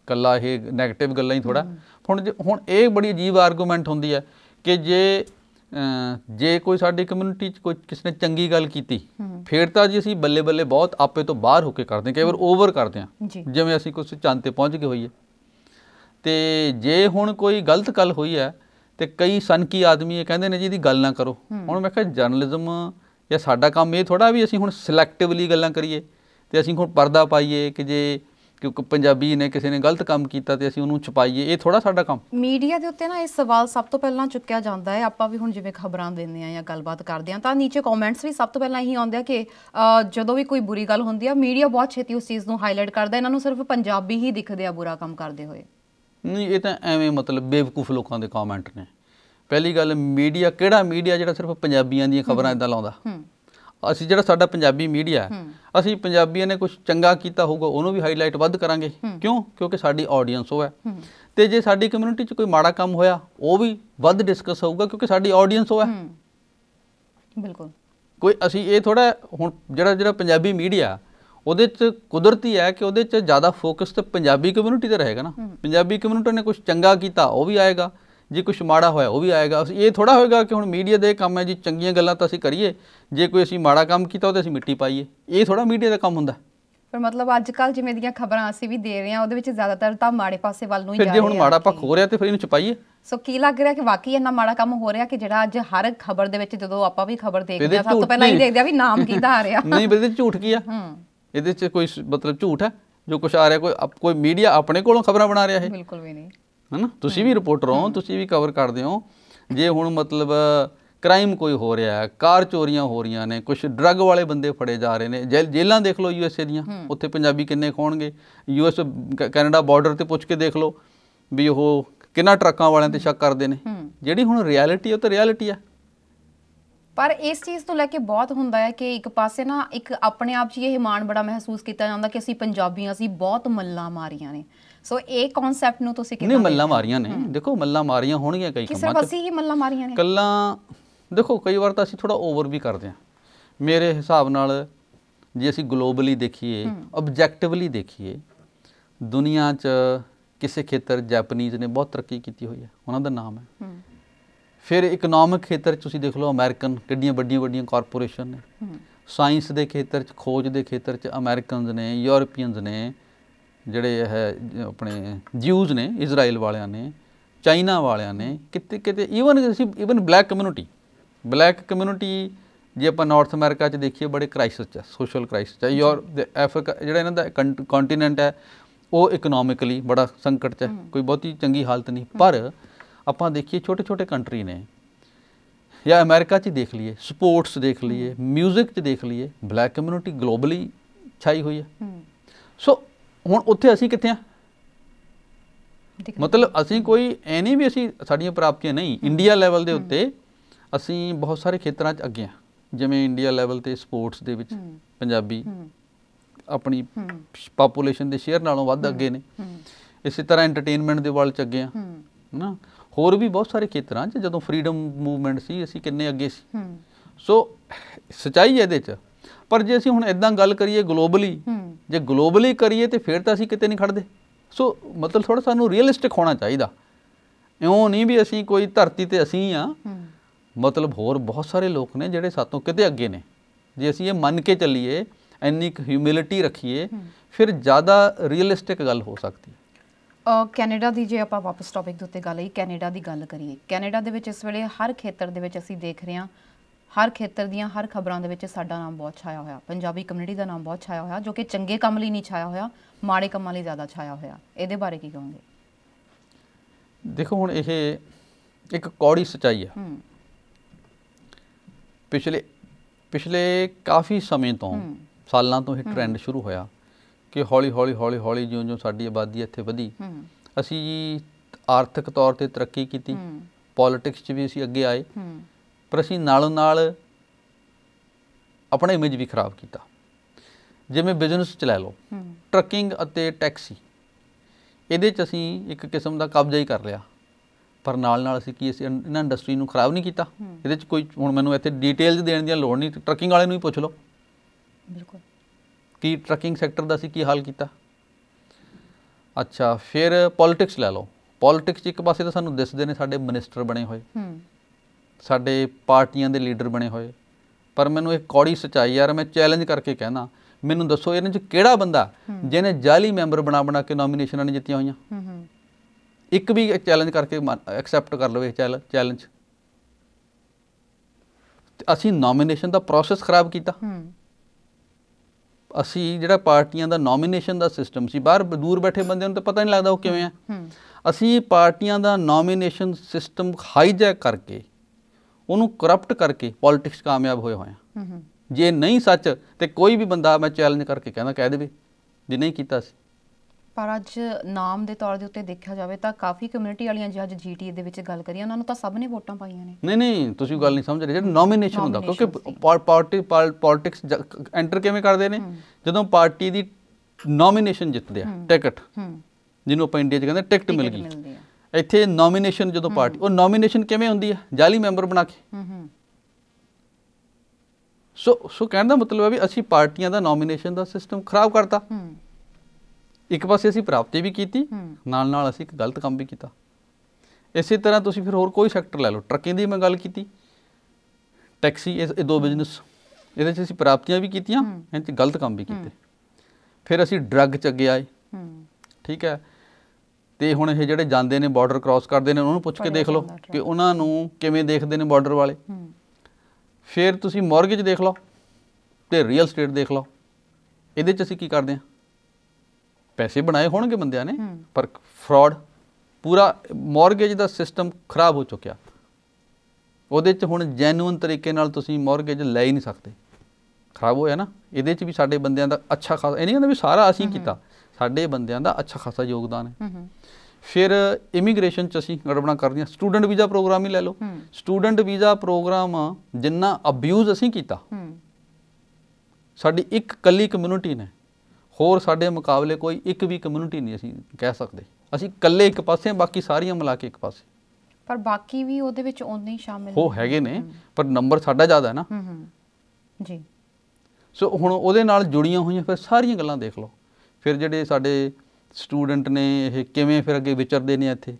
ਕੱਲਾ ਇਹ 네ਗੇਟਿਵ ਗੱਲਾਂ ਹੀ ਥੋੜਾ ਹੁਣ ਹੁਣ ਇਹ ਬੜੀ ਅਜੀਬ ਆਰਗੂਮੈਂਟ ਹੁੰਦੀ ਹੈ ਕਿ ਜੇ ਜੇ ਕੋਈ ਸਾਡੀ ਕਮਿਊਨਿਟੀ ਚ ਕੋਈ ਕਿਸ ਨੇ ਚੰਗੀ ਗੱਲ ਕੀਤੀ ਫੇਰ ਤਾਂ ਜੀ ਅਸੀਂ ਬੱਲੇ ਬੱਲੇ ਬਹੁਤ ਆਪੇ ਤੋਂ ਬਾਹਰ ਹੋ ਕੇ ਕਰਦੇ ਹਾਂ ਕਈ ਵਾਰ ਓਵਰ ਕਰਦੇ ਹਾਂ ਜਿਵੇਂ ਅਸੀਂ ਕੁਝ ਚੰਦ ਤੇ ਪਹੁੰਚ ਗਏ ਹੋਈਏ ਤੇ ਜੇ ਹੁਣ ਕੋਈ ਗਲਤ ਗੱਲ ਹੋਈ ਹੈ ਤੇ ਕਈ ਸਨਕੀ ਆਦਮੀ ਇਹ ਕਹਿੰਦੇ ਨੇ ਜੀ ਇਹਦੀ ਗੱਲ ਨਾ ਕਰੋ ਹੁਣ ਮੈਂ ਕਿਹਾ ਜਰਨਲਿਜ਼ਮ ਜਾਂ ਸਾਡਾ ਕੰਮ ਇਹ ਥੋੜਾ ਵੀ ਅਸੀਂ ਹੁਣ ਸਿਲੈਕਟਿਵਲੀ ਗੱਲਾਂ ਕਰੀਏ ਤੇ ਅਸੀਂ ਹੁਣ ਪਰਦਾ ਪਾਈਏ ਕਿ ਜੇ ਕਿਉਂਕਿ ਪੰਜਾਬੀ ਨੇ ਕਿਸੇ ਨੇ ਗਲਤ ਕੰਮ ਕੀਤਾ ਤੇ ਅਸੀਂ ਉਹਨੂੰ ਛਪਾਈਏ ਇਹ ਥੋੜਾ ਸਾਡਾ ਕੰਮ ਮੀਡੀਆ ਦੇ ਉੱਤੇ ਨਾ ਇਹ ਸਵਾਲ ਸਭ ਤੋਂ ਪਹਿਲਾਂ ਚੁੱਕਿਆ ਜਾਂਦਾ ਹੈ ਆਪਾਂ ਵੀ ਹੁਣ ਜਿਵੇਂ ਖਬਰਾਂ ਦਿੰਦੇ ਆ ਜਾਂ ਗੱਲਬਾਤ ਕਰਦੇ ਆ ਤਾਂ ਨੀਚੇ ਕਮੈਂਟਸ ਵੀ ਸਭ ਤੋਂ ਪਹਿਲਾਂ ਇਹੀ ਆਉਂਦੇ ਆ ਕਿ ਜਦੋਂ ਵੀ ਕੋਈ ਬੁਰੀ ਗੱਲ ਹੁੰਦੀ ਆ ਮੀਡੀਆ ਬਹੁਤ ਛੇਤੀ ਉਸ ਚੀਜ਼ ਨੂੰ ਹਾਈਲਾਈਟ ਕਰਦਾ ਇਹਨਾਂ ਨੂੰ ਸਿਰਫ ਪੰਜਾਬੀ ਹੀ ਦਿਖਦੇ ਆ ਬੁਰਾ ਕੰਮ ਕਰਦੇ ਹੋਏ ਨਹੀਂ ਇਹ ਤਾਂ ਐਵੇਂ ਮਤਲਬ ਬੇਵਕੂਫ ਲੋਕਾਂ ਦੇ ਕਮੈਂਟ ਨੇ ਪਹਿਲੀ ਗੱਲ ਮੀਡੀਆ ਕਿਹੜਾ ਮੀਡੀਆ ਜਿਹੜਾ ਸਿਰਫ ਪੰਜਾਬੀਆਂ ਦੀਆਂ ਖਬਰਾਂ ਇਦਾਂ ਲਾਉਂਦਾ ਹੂੰ ਅਸੀਂ ਜਿਹੜਾ ਸਾਡਾ ਪੰਜਾਬੀ ਮੀਡੀਆ ਅਸੀਂ ਪੰਜਾਬੀਆਂ ਨੇ ਕੁਝ ਚੰਗਾ ਕੀਤਾ ਹੋਊਗਾ ਉਹਨੂੰ ਵੀ ਹਾਈਲਾਈਟ ਵੱਧ ਕਰਾਂਗੇ ਕਿਉਂ ਕਿਉਂਕਿ ਸਾਡੀ ਆਡੀਅנס ਉਹ ਹੈ ਤੇ ਜੇ ਸਾਡੀ ਕਮਿਊਨਿਟੀ 'ਚ ਕੋਈ ਮਾੜਾ ਕੰਮ ਹੋਇਆ ਉਹ ਵੀ ਵੱਧ ਡਿਸਕਸ ਹੋਊਗਾ ਕਿਉਂਕਿ ਸਾਡੀ ਆਡੀਅנס ਉਹ ਹੈ ਬਿਲਕੁਲ ਕੋਈ ਅਸੀਂ ਇਹ ਥੋੜਾ ਹੁਣ ਜਿਹੜਾ ਜਿਹੜਾ ਪੰਜਾਬੀ ਮੀਡੀਆ ਉਹਦੇ 'ਚ ਕੁਦਰਤੀ ਹੈ ਕਿ ਉਹਦੇ 'ਚ ਜ਼ਿਆਦਾ ਫੋਕਸ ਤੇ ਪੰਜਾਬੀ ਕਮਿਊਨਿਟੀ ਤੇ ਰਹੇਗਾ ਨਾ ਪੰਜਾਬੀ ਕਮਿਊਨਿਟੀ ਨੇ ਕੁਝ ਚੰਗਾ ਕੀਤਾ ਉਹ ਵੀ ਆਏਗਾ ਜੇ ਕੁਝ ਮਾੜਾ ਹੋਇਆ ਉਹ ਵੀ ਆਏਗਾ ਇਹ ਥੋੜਾ ਹੋਏਗਾ ਕਿ ਹੁਣ ਮੀਡੀਆ ਦੇ ਕੰਮ ਹੈ ਜੀ ਚੰਗੀਆਂ ਗੱਲਾਂ ਤਾਂ ਅਸੀਂ ਕਰੀਏ ਜੇ ਕੋਈ ਅਸੀਂ ਮਾੜਾ ਕੰਮ ਕੀਤਾ ਉਹਦੇ ਅਸੀਂ ਮਿੱਟੀ ਪਾਈਏ ਇਹ ਥੋੜਾ ਮੀਡੀਆ ਦਾ ਕੰਮ ਹੁੰਦਾ ਪਰ ਮਤਲਬ ਅੱਜ ਕੱਲ ਜਿਵੇਂ ਦੀਆਂ ਖਬਰਾਂ ਅਸੀਂ ਵੀ ਦੇ ਰਹੇ ਹਾਂ ਉਹਦੇ ਵਿੱਚ ਜ਼ਿਆਦਾਤਰ ਤਾਂ ਮਾੜੇ ਪਾਸੇ ਵੱਲ ਨੂੰ ਹੀ ਜਾ ਰਹੇ ਜੇ ਹੁਣ ਮਾੜਾ ਪੱਖ ਹੋ ਰਿਹਾ ਤੇ ਫਿਰ ਇਹਨੂੰ ਛਪਾਈਏ ਸੋ ਕੀ ਲੱਗ ਰਿਹਾ ਕਿ ਵਾਕਈ ਇੰਨਾ ਮਾੜਾ ਕੰਮ ਹੋ ਰਿਹਾ ਕਿ ਜਿਹੜਾ ਅੱਜ ਹਰ ਖਬਰ ਦੇ ਵਿੱਚ ਜਦੋਂ ਆਪਾਂ ਵੀ ਖਬਰ ਦੇਖਦੇ ਹਾਂ ਸਭ ਤੋਂ ਪਹਿਲਾਂ ਇਹ ਦੇਖਦੇ ਆ ਵੀ ਨਾਮ ਕੀ ਆ ਰਿਹਾ ਨਹੀਂ ਬਈ ਝੂਠ ਕੀ ਆ ਹੂੰ ਇਹਦੇ ਵਿੱਚ ਕੋਈ ਮਤਲਬ ਝੂਠ ਹੈ ਜੋ ਕੁਝ ਆ ਰਿਹਾ ਕੋਈ ਕੋਈ ਮੀਡੀਆ ਆਪਣੇ ਕੋਲੋਂ ਖਬਰਾਂ ਬਣਾ ਰਿਹਾ ਹੈ ਬਿਲਕੁਲ ਵੀ ਨਹੀਂ ਹਨਾ ਤੁਸੀਂ ਵੀ ਰਿਪੋਰਟਰ ਹੋ ਤੁਸੀਂ ਵੀ ਕਵਰ ਕਰਦੇ ਹੋ ਜੇ ਹੁਣ ਮਤਲਬ ਕ੍ਰਾਈਮ ਕੋਈ ਹੋ ਰਿਹਾ ਹੈ ਕਾਰ ਚੋਰੀਆਂ ਹੋ ਰਹੀਆਂ ਨੇ ਕੁਝ ਡਰੱਗ ਵਾਲੇ ਬੰਦੇ ਫੜੇ ਜਾ ਰਹੇ ਨੇ ਜੇਲਾਂ ਦੇਖ ਲਓ ਯੂਐਸਏ ਦੀਆਂ ਉੱਥੇ ਪੰਜਾਬੀ ਕਿੰਨੇ ਖੋਣਗੇ ਯੂਐਸ ਕੈਨੇਡਾ ਬਾਰਡਰ ਤੇ ਪੁੱਛ ਕੇ ਦੇਖ ਲਓ ਵੀ ਉਹ ਕਿੰਨਾ ਟਰੱਕਾਂ ਵਾਲਿਆਂ ਤੇ ਸ਼ੱਕ ਕਰਦੇ ਨੇ ਜਿਹੜੀ ਹੁਣ ਰਿਐਲਿਟੀ ਉਹ ਤਾਂ ਰਿਐਲਿਟੀ ਆ ਪਰ ਇਸ ਚੀਜ਼ ਤੋਂ ਲੈ ਕੇ ਬਹੁਤ ਹੁੰਦਾ ਹੈ ਕਿ ਇੱਕ ਪਾਸੇ ਨਾ ਇੱਕ ਆਪਣੇ ਆਪ 'ਚ ਇਹ ਮਾਣ ਬੜਾ ਮਹਿਸੂਸ ਕੀਤਾ ਜਾਂਦਾ ਕਿ ਅਸੀਂ ਪੰਜਾਬੀਆਂ ਅਸੀਂ ਬਹੁਤ ਮੱਲਾਂ ਮਾਰੀਆਂ ਨੇ ਸੋ ਇਹ ਕਨਸੈਪਟ ਨੂੰ ਤੁਸੀਂ ਕਿਵੇਂ ਨਹੀਂ ਮੱਲਾ ਮਾਰੀਆਂ ਨੇ ਦੇਖੋ ਮੱਲਾ ਮਾਰੀਆਂ ਹੋਣਗੀਆਂ ਕਈ ਕਿਸੇ ਵਸੀ ਹੀ ਮੱਲਾ ਮਾਰੀਆਂ ਨੇ ਕੱਲਾ ਦੇਖੋ ਕਈ ਵਾਰ ਤਾਂ ਅਸੀਂ ਥੋੜਾ ਓਵਰ ਵੀ ਕਰਦੇ ਆ ਮੇਰੇ ਹਿਸਾਬ ਨਾਲ ਜੇ ਅਸੀਂ ਗਲੋਬਲੀ ਦੇਖੀਏ ਆਬਜੈਕਟਿਵਲੀ ਦੇਖੀਏ ਦੁਨੀਆ 'ਚ ਕਿਸੇ ਖੇਤਰ ਜਾਪਨੀਜ਼ ਨੇ ਬਹੁਤ ਤਰੱਕੀ ਕੀਤੀ ਹੋਈ ਹੈ ਉਹਨਾਂ ਦਾ ਨਾਮ ਹੈ ਫਿਰ ਇਕਨੋਮਿਕ ਖੇਤਰ 'ਚ ਤੁਸੀਂ ਦੇਖ ਲਓ ਅਮਰੀਕਨ ਕਿੰਨੀਆਂ ਵੱਡੀਆਂ ਵੱਡੀਆਂ ਕਾਰਪੋਰੇਸ਼ਨ ਨੇ ਸਾਇੰਸ ਦੇ ਖੇਤਰ 'ਚ ਖੋਜ ਦੇ ਖੇਤਰ 'ਚ ਅਮਰੀਕਨਸ ਨੇ ਯੂਰੋਪੀਅਨਸ ਨੇ ਜਿਹੜੇ ਇਹ ਆਪਣੇ ਜਿਊਜ਼ ਨੇ ਇਜ਼ਰਾਈਲ ਵਾਲਿਆਂ ਨੇ ਚਾਈਨਾ ਵਾਲਿਆਂ ਨੇ ਕਿਤੇ ਕਿਤੇ ਈਵਨ ਅਸੀਂ even black community black community ਜੇ ਆਪਾਂ ਨਾਰਥ ਅਮਰੀਕਾ 'ਚ ਦੇਖੀਏ ਬੜੇ ਕ੍ਰਾਈਸਿਸ 'ਚ ਸੋਸ਼ਲ ਕ੍ਰਾਈਸਿਸ 'ਚ ਯੂਰਪ ਅਫਰੀਕਾ ਜਿਹੜਾ ਇਹਨਾਂ ਦਾ ਕੰਟੀਨੈਂਟ ਹੈ ਉਹ ਇਕਨੋਮਿਕਲੀ ਬੜਾ ਸੰਕਟ 'ਚ ਹੈ ਕੋਈ ਬਹੁਤੀ ਚੰਗੀ ਹਾਲਤ ਨਹੀਂ ਪਰ ਆਪਾਂ ਦੇਖੀਏ ਛੋਟੇ-ਛੋਟੇ ਕੰਟਰੀ ਨੇ ਜਾਂ ਅਮਰੀਕਾ 'ਚ ਦੇਖ ਲਈਏ ਸਪੋਰਟਸ ਦੇਖ ਲਈਏ 뮤직 'ਚ ਦੇਖ ਲਈਏ ਬਲੈਕ ਕਮਿਊਨਿਟੀ ਗਲੋਬਲੀ ਛਾਈ ਹੋਈ ਹੈ ਸੋ ਹੁਣ ਉੱਥੇ ਅਸੀਂ ਕਿੱਥੇ ਆ ਮਤਲਬ ਅਸੀਂ ਕੋਈ ਐ ਨਹੀਂ ਵੀ ਅਸੀਂ ਸਾਡੀਆਂ ਪ੍ਰਾਪਤੀਆਂ ਨਹੀਂ ਇੰਡੀਆ ਲੈਵਲ ਦੇ ਉੱਤੇ ਅਸੀਂ ਬਹੁਤ ਸਾਰੇ ਖੇਤਰਾਂ 'ਚ ਅੱਗੇ ਆ ਜਿਵੇਂ ਇੰਡੀਆ ਲੈਵਲ ਤੇ ਸਪੋਰਟਸ ਦੇ ਵਿੱਚ ਪੰਜਾਬੀ ਆਪਣੀ ਪੋਪੂਲੇਸ਼ਨ ਦੇ ਸ਼ੇਅਰ ਨਾਲੋਂ ਵੱਧ ਅੱਗੇ ਨੇ ਇਸੇ ਤਰ੍ਹਾਂ ਐਂਟਰਟੇਨਮੈਂਟ ਦੇ ਵੱਲ 'ਚ ਅੱਗੇ ਆ ਹਨਾ ਹੋਰ ਵੀ ਬਹੁਤ ਸਾਰੇ ਖੇਤਰਾਂ 'ਚ ਜਦੋਂ ਫਰੀडम ਮੂਵਮੈਂਟ ਸੀ ਅਸੀਂ ਕਿੰਨੇ ਅੱਗੇ ਸੀ ਸੋ ਸਚਾਈ ਇਹਦੇ 'ਚ ਪਰ ਜੇ ਅਸੀਂ ਹੁਣ ਇਦਾਂ ਗੱਲ ਕਰੀਏ ਗਲੋਬਲੀ ਜੇ ਗਲੋਬਲੀ ਕਰੀਏ ਤੇ ਫਿਰ ਤਾਂ ਅਸੀਂ ਕਿਤੇ ਨਹੀਂ ਖੜਦੇ ਸੋ ਮਤਲਬ ਥੋੜਾ ਸਾਨੂੰ ਰੀਅਲਿਸਟਿਕ ਹੋਣਾ ਚਾਹੀਦਾ ਇਉਂ ਨਹੀਂ ਵੀ ਅਸੀਂ ਕੋਈ ਧਰਤੀ ਤੇ ਅਸੀਂ ਆ ਮਤਲਬ ਹੋਰ ਬਹੁਤ ਸਾਰੇ ਲੋਕ ਨੇ ਜਿਹੜੇ ਸਾਤੋਂ ਕਿਤੇ ਅੱਗੇ ਨੇ ਜੇ ਅਸੀਂ ਇਹ ਮੰਨ ਕੇ ਚੱਲੀਏ ਇੰਨੀ ਹਿਊਮਿਲਿਟੀ ਰੱਖੀਏ ਫਿਰ ਜ਼ਿਆਦਾ ਰੀਅਲਿਸਟਿਕ ਗੱਲ ਹੋ ਸਕਦੀ ਹੈ ਕੈਨੇਡਾ ਦੀ ਜੇ ਆਪਾਂ ਵਾਪਸ ਟੌਪਿਕ ਦੇ ਉੱਤੇ ਗੱਲ ਆਈ ਕੈਨੇਡਾ ਦੀ ਗੱਲ ਕਰੀਏ ਕੈਨੇਡਾ ਦੇ ਵਿੱਚ ਇਸ ਵੇਲੇ ਹਰ ਖੇਤਰ ਦੇ ਵਿੱਚ ਅਸੀਂ ਦੇਖ ਰਹੇ ਹਾਂ ਹਰ ਖੇਤਰ ਦੀਆਂ ਹਰ ਖਬਰਾਂ ਦੇ ਵਿੱਚ ਸਾਡਾ ਨਾਮ ਬਹੁਤ ਛਾਇਆ ਹੋਇਆ ਪੰਜਾਬੀ ਕਮਿਊਨਿਟੀ ਦਾ ਨਾਮ ਬਹੁਤ ਛਾਇਆ ਹੋਇਆ ਜੋ ਕਿ ਚੰਗੇ ਕੰਮ ਲਈ ਨਹੀਂ ਛਾਇਆ ਹੋਇਆ ਮਾੜੇ ਕੰਮਾਂ ਲਈ ਜ਼ਿਆਦਾ ਛਾਇਆ ਹੋਇਆ ਇਹਦੇ ਬਾਰੇ ਕੀ ਕਹੋਗੇ ਦੇਖੋ ਹੁਣ ਇਹ ਇੱਕ ਕੌੜੀ ਸਚਾਈ ਆ ਪਿਛਲੇ ਪਿਛਲੇ ਕਾਫੀ ਸਮੇਂ ਤੋਂ ਸਾਲਾਂ ਤੋਂ ਇਹ ਟ੍ਰੈਂਡ ਸ਼ੁਰੂ ਹੋਇਆ ਕਿ ਹੌਲੀ ਹੌਲੀ ਹੌਲੀ ਹੌਲੀ ਜਿਉਂ-ਜਿਉਂ ਸਾਡੀ ਆਬਾਦੀ ਇੱਥੇ ਵਧੀ ਅਸੀਂ ਆਰਥਿਕ ਤੌਰ ਤੇ ਤਰੱਕੀ ਕੀਤੀ ਪੋਲਿਟਿਕਸ 'ਚ ਵੀ ਅਸੀਂ ਅੱਗੇ ਆਏ ਪਰ ਅਸੀਂ ਨਾਲੋਂ ਨਾਲ ਆਪਣਾ ਇਮੇਜ ਵੀ ਖਰਾਬ ਕੀਤਾ ਜਿਵੇਂ ਬਿਜ਼ਨਸ ਚ ਲੈ ਲਓ ਟਰਕਿੰਗ ਅਤੇ ਟੈਕਸੀ ਇਹਦੇ ਚ ਅਸੀਂ ਇੱਕ ਕਿਸਮ ਦਾ ਕਬਜ਼ਾ ਹੀ ਕਰ ਲਿਆ ਪਰ ਨਾਲ ਨਾਲ ਅਸੀਂ ਕੀ ਇਸ ਇਹਨਾਂ ਇੰਡਸਟਰੀ ਨੂੰ ਖਰਾਬ ਨਹੀਂ ਕੀਤਾ ਇਹਦੇ ਚ ਕੋਈ ਹੁਣ ਮੈਨੂੰ ਇੱਥੇ ਡਿਟੇਲਸ ਦੇਣ ਦੀ ਲੋੜ ਨਹੀਂ ਟਰਕਿੰਗ ਵਾਲੇ ਨੂੰ ਹੀ ਪੁੱਛ ਲਓ ਬਿਲਕੁਲ ਕੀ ਟਰਕਿੰਗ ਸੈਕਟਰ ਦਾ ਅਸੀਂ ਕੀ ਹਾਲ ਕੀਤਾ ਅੱਛਾ ਫਿਰ ਪੋਲਿਟਿਕਸ ਲੈ ਲਓ ਪੋਲਿਟਿਕਸ ਇੱਕ ਪਾਸੇ ਤਾਂ ਸਾਨੂੰ ਦਿਸਦੇ ਨੇ ਸਾਡੇ ਮਿਨਿਸਟਰ ਬਣੇ ਹੋਏ ਹੂੰ ਸਾਡੇ ਪਾਰਟੀਆਂ ਦੇ ਲੀਡਰ ਬਣੇ ਹੋਏ ਪਰ ਮੈਨੂੰ ਇਹ ਕੌੜੀ ਸਚਾਈ ਯਾਰ ਮੈਂ ਚੈਲੰਜ ਕਰਕੇ ਕਹਿਣਾ ਮੈਨੂੰ ਦੱਸੋ ਇਹਨਾਂ ਚ ਕਿਹੜਾ ਬੰਦਾ ਜਿਹਨੇ ਜਾਲੀ ਮੈਂਬਰ ਬਣਾ ਬਣਾ ਕੇ ਨੋਮੀਨੇਸ਼ਨਾਂ ਨਹੀਂ ਜਿੱਤੀਆਂ ਹੋਈਆਂ ਇੱਕ ਵੀ ਚੈਲੰਜ ਕਰਕੇ ਐਕਸੈਪਟ ਕਰ ਲਵੇ ਚੈਲ ਚੈਲੰਜ ਅਸੀਂ ਨੋਮੀਨੇਸ਼ਨ ਦਾ ਪ੍ਰੋਸੈਸ ਖਰਾਬ ਕੀਤਾ ਅਸੀਂ ਜਿਹੜਾ ਪਾਰਟੀਆਂ ਦਾ ਨੋਮੀਨੇਸ਼ਨ ਦਾ ਸਿਸਟਮ ਸੀ ਬਾਹਰ ਦੂਰ ਬੈਠੇ ਬੰਦੇ ਨੂੰ ਤਾਂ ਪਤਾ ਨਹੀਂ ਲੱਗਦਾ ਉਹ ਕਿਵੇਂ ਆ ਅਸੀਂ ਪਾਰਟੀਆਂ ਦਾ ਨੋਮੀਨੇਸ਼ਨ ਸਿਸਟਮ ਹਾਈਜੈਕ ਕਰਕੇ ਉਹਨੂੰ ਕਰਪਟ ਕਰਕੇ ਪੋਲਿਟਿਕਸ ਕਾਮਯਾਬ ਹੋਏ ਹੋਏ ਆ ਜੇ ਨਹੀਂ ਸੱਚ ਤੇ ਕੋਈ ਵੀ ਬੰਦਾ ਮੈਂ ਚੈਲੰਜ ਕਰਕੇ ਕਹਿੰਦਾ ਕਹਿ ਦੇਵੇ ਜੇ ਨਹੀਂ ਕੀਤਾ ਸੀ ਪਰ ਅੱਜ ਨਾਮ ਦੇ ਤੌਰ ਦੇ ਉੱਤੇ ਦੇਖਿਆ ਜਾਵੇ ਤਾਂ ਕਾਫੀ ਕਮਿਊਨਿਟੀ ਵਾਲੀਆਂ ਜੇ ਅੱਜ ਜੀਟੀਏ ਦੇ ਵਿੱਚ ਗੱਲ ਕਰੀ ਉਹਨਾਂ ਨੂੰ ਤਾਂ ਸਭ ਨੇ ਵੋਟਾਂ ਪਾਈਆਂ ਨੇ ਨਹੀਂ ਨਹੀਂ ਤੁਸੀਂ ਗੱਲ ਨਹੀਂ ਸਮਝ ਰਹੇ ਜਿਹੜਾ ਨੋਮੀਨੇਸ਼ਨ ਹੁੰਦਾ ਕਿਉਂਕਿ ਪਾਰਟੀ ਪੋਲਿਟਿਕਸ ਐਂਟਰ ਕਿਵੇਂ ਕਰਦੇ ਨੇ ਜਦੋਂ ਪਾਰਟੀ ਦੀ ਨੋਮੀਨੇਸ਼ਨ ਜਿੱਤਦੇ ਆ ਟਿਕਟ ਜਿਹਨੂੰ ਆਪਾਂ ਇੰਡੀਆ 'ਚ ਕਹਿੰਦੇ ਟਿਕਟ ਮਿਲ ਗਈ ਇੱਥੇ ਨੋਮੀਨੇਸ਼ਨ ਜਦੋਂ ਪਾਰਟੀ ਉਹ ਨੋਮੀਨੇਸ਼ਨ ਕਿਵੇਂ ਹੁੰਦੀ ਹੈ ਜਾਲੀ ਮੈਂਬਰ ਬਣਾ ਕੇ ਹੂੰ ਹੂੰ ਸੋ ਸੋ ਕਹਿਣ ਦਾ ਮਤਲਬ ਹੈ ਵੀ ਅਸੀਂ ਪਾਰਟੀਆਂ ਦਾ ਨੋਮੀਨੇਸ਼ਨ ਦਾ ਸਿਸਟਮ ਖਰਾਬ ਕਰਤਾ ਹੂੰ ਇੱਕ ਪਾਸੇ ਅਸੀਂ ਪ੍ਰਾਪਤੀ ਵੀ ਕੀਤੀ ਨਾਲ ਨਾਲ ਅਸੀਂ ਇੱਕ ਗਲਤ ਕੰਮ ਵੀ ਕੀਤਾ ਇਸੇ ਤਰ੍ਹਾਂ ਤੁਸੀਂ ਫਿਰ ਹੋਰ ਕੋਈ ਸੈਕਟਰ ਲੈ ਲਓ ਟਰੱਕਿੰਗ ਦੀ ਮੈਂ ਗੱਲ ਕੀਤੀ ਟੈਕਸੀ ਇਹ ਦੋ ਬਿਜ਼ਨਸ ਇਹਦੇ 'ਚ ਅਸੀਂ ਪ੍ਰਾਪਤੀਆਂ ਵੀ ਕੀਤੀਆਂ ਇਹਦੇ 'ਚ ਗਲਤ ਕੰਮ ਵੀ ਕੀਤੇ ਫਿਰ ਅਸੀਂ ਡਰੱਗ 'ਚ ਅੱਗੇ ਆਏ ਠੀਕ ਹੈ ਤੇ ਹੁਣ ਇਹ ਜਿਹੜੇ ਜਾਂਦੇ ਨੇ ਬਾਰਡਰ ਕ੍ਰਾਸ ਕਰਦੇ ਨੇ ਉਹਨਾਂ ਨੂੰ ਪੁੱਛ ਕੇ ਦੇਖ ਲਓ ਕਿ ਉਹਨਾਂ ਨੂੰ ਕਿਵੇਂ ਦੇਖਦੇ ਨੇ ਬਾਰਡਰ ਵਾਲੇ ਫਿਰ ਤੁਸੀਂ ਮਾਰਗੇਜ ਦੇਖ ਲਓ ਤੇ ਰੀਅਲ ਸਟੇਟ ਦੇਖ ਲਓ ਇਹਦੇ 'ਚ ਅਸੀਂ ਕੀ ਕਰਦੇ ਆ ਪੈਸੇ ਬਣਾਏ ਹੋਣਗੇ ਬੰਦਿਆਂ ਨੇ ਪਰ ਫਰਾਡ ਪੂਰਾ ਮਾਰਗੇਜ ਦਾ ਸਿਸਟਮ ਖਰਾਬ ਹੋ ਚੁੱਕਿਆ ਉਹਦੇ 'ਚ ਹੁਣ ਜੈਨੂਇਨ ਤਰੀਕੇ ਨਾਲ ਤੁਸੀਂ ਮਾਰਗੇਜ ਲੈ ਹੀ ਨਹੀਂ ਸਕਦੇ ਖਰਾਬ ਹੋਇਆ ਨਾ ਇਹਦੇ 'ਚ ਵੀ ਸਾਡੇ ਬੰਦਿਆਂ ਦਾ ਅੱਛਾ ਖਾਸ ਇਹ ਨਹੀਂ ਕਹਿੰਦਾ ਵੀ ਸਾਰਾ ਅਸੀਂ ਕੀਤਾ ਸਾਡੇ ਬੰਦਿਆਂ ਦਾ ਅੱਛਾ ਖਾਸਾ ਯੋਗਦਾਨ ਹੈ ਫਿਰ ਇਮੀਗ੍ਰੇਸ਼ਨ ਚ ਅਸੀਂ ਗੜਬੜਾ ਕਰਦੀਆਂ ਸਟੂਡੈਂਟ ਵੀਜ਼ਾ ਪ੍ਰੋਗਰਾਮ ਹੀ ਲੈ ਲਓ ਸਟੂਡੈਂਟ ਵੀਜ਼ਾ ਪ੍ਰੋਗਰਾਮ ਜਿੰਨਾ ਅਬਿਊਜ਼ ਅਸੀਂ ਕੀਤਾ ਸਾਡੀ ਇੱਕ ਕੱਲੀ ਕਮਿਊਨਿਟੀ ਨੇ ਹੋਰ ਸਾਡੇ ਮੁਕਾਬਲੇ ਕੋਈ ਇੱਕ ਵੀ ਕਮਿਊਨਿਟੀ ਨਹੀਂ ਅਸੀਂ ਕਹਿ ਸਕਦੇ ਅਸੀਂ ਇਕੱਲੇ ਇੱਕ ਪਾਸੇ ਬਾਕੀ ਸਾਰੀਆਂ ਮਿਲਾ ਕੇ ਇੱਕ ਪਾਸੇ ਪਰ ਬਾਕੀ ਵੀ ਉਹਦੇ ਵਿੱਚ ਉਨੇ ਹੀ ਸ਼ਾਮਿਲ ਉਹ ਹੈਗੇ ਨੇ ਪਰ ਨੰਬਰ ਸਾਡਾ ਜ਼ਿਆਦਾ ਹੈ ਨਾ ਹੂੰ ਹੂੰ ਜੀ ਸੋ ਹੁਣ ਉਹਦੇ ਨਾਲ ਜੁੜੀਆਂ ਹੋਈਆਂ ਫਿਰ ਸਾਰੀਆਂ ਗੱਲਾਂ ਦੇਖ ਲਓ ਫਿਰ ਜਿਹੜੇ ਸਾਡੇ ਸਟੂਡੈਂਟ ਨੇ ਇਹ ਕਿਵੇਂ ਫਿਰ ਅੱਗੇ ਵਿਚਰਦੇ ਨੇ ਇੱਥੇ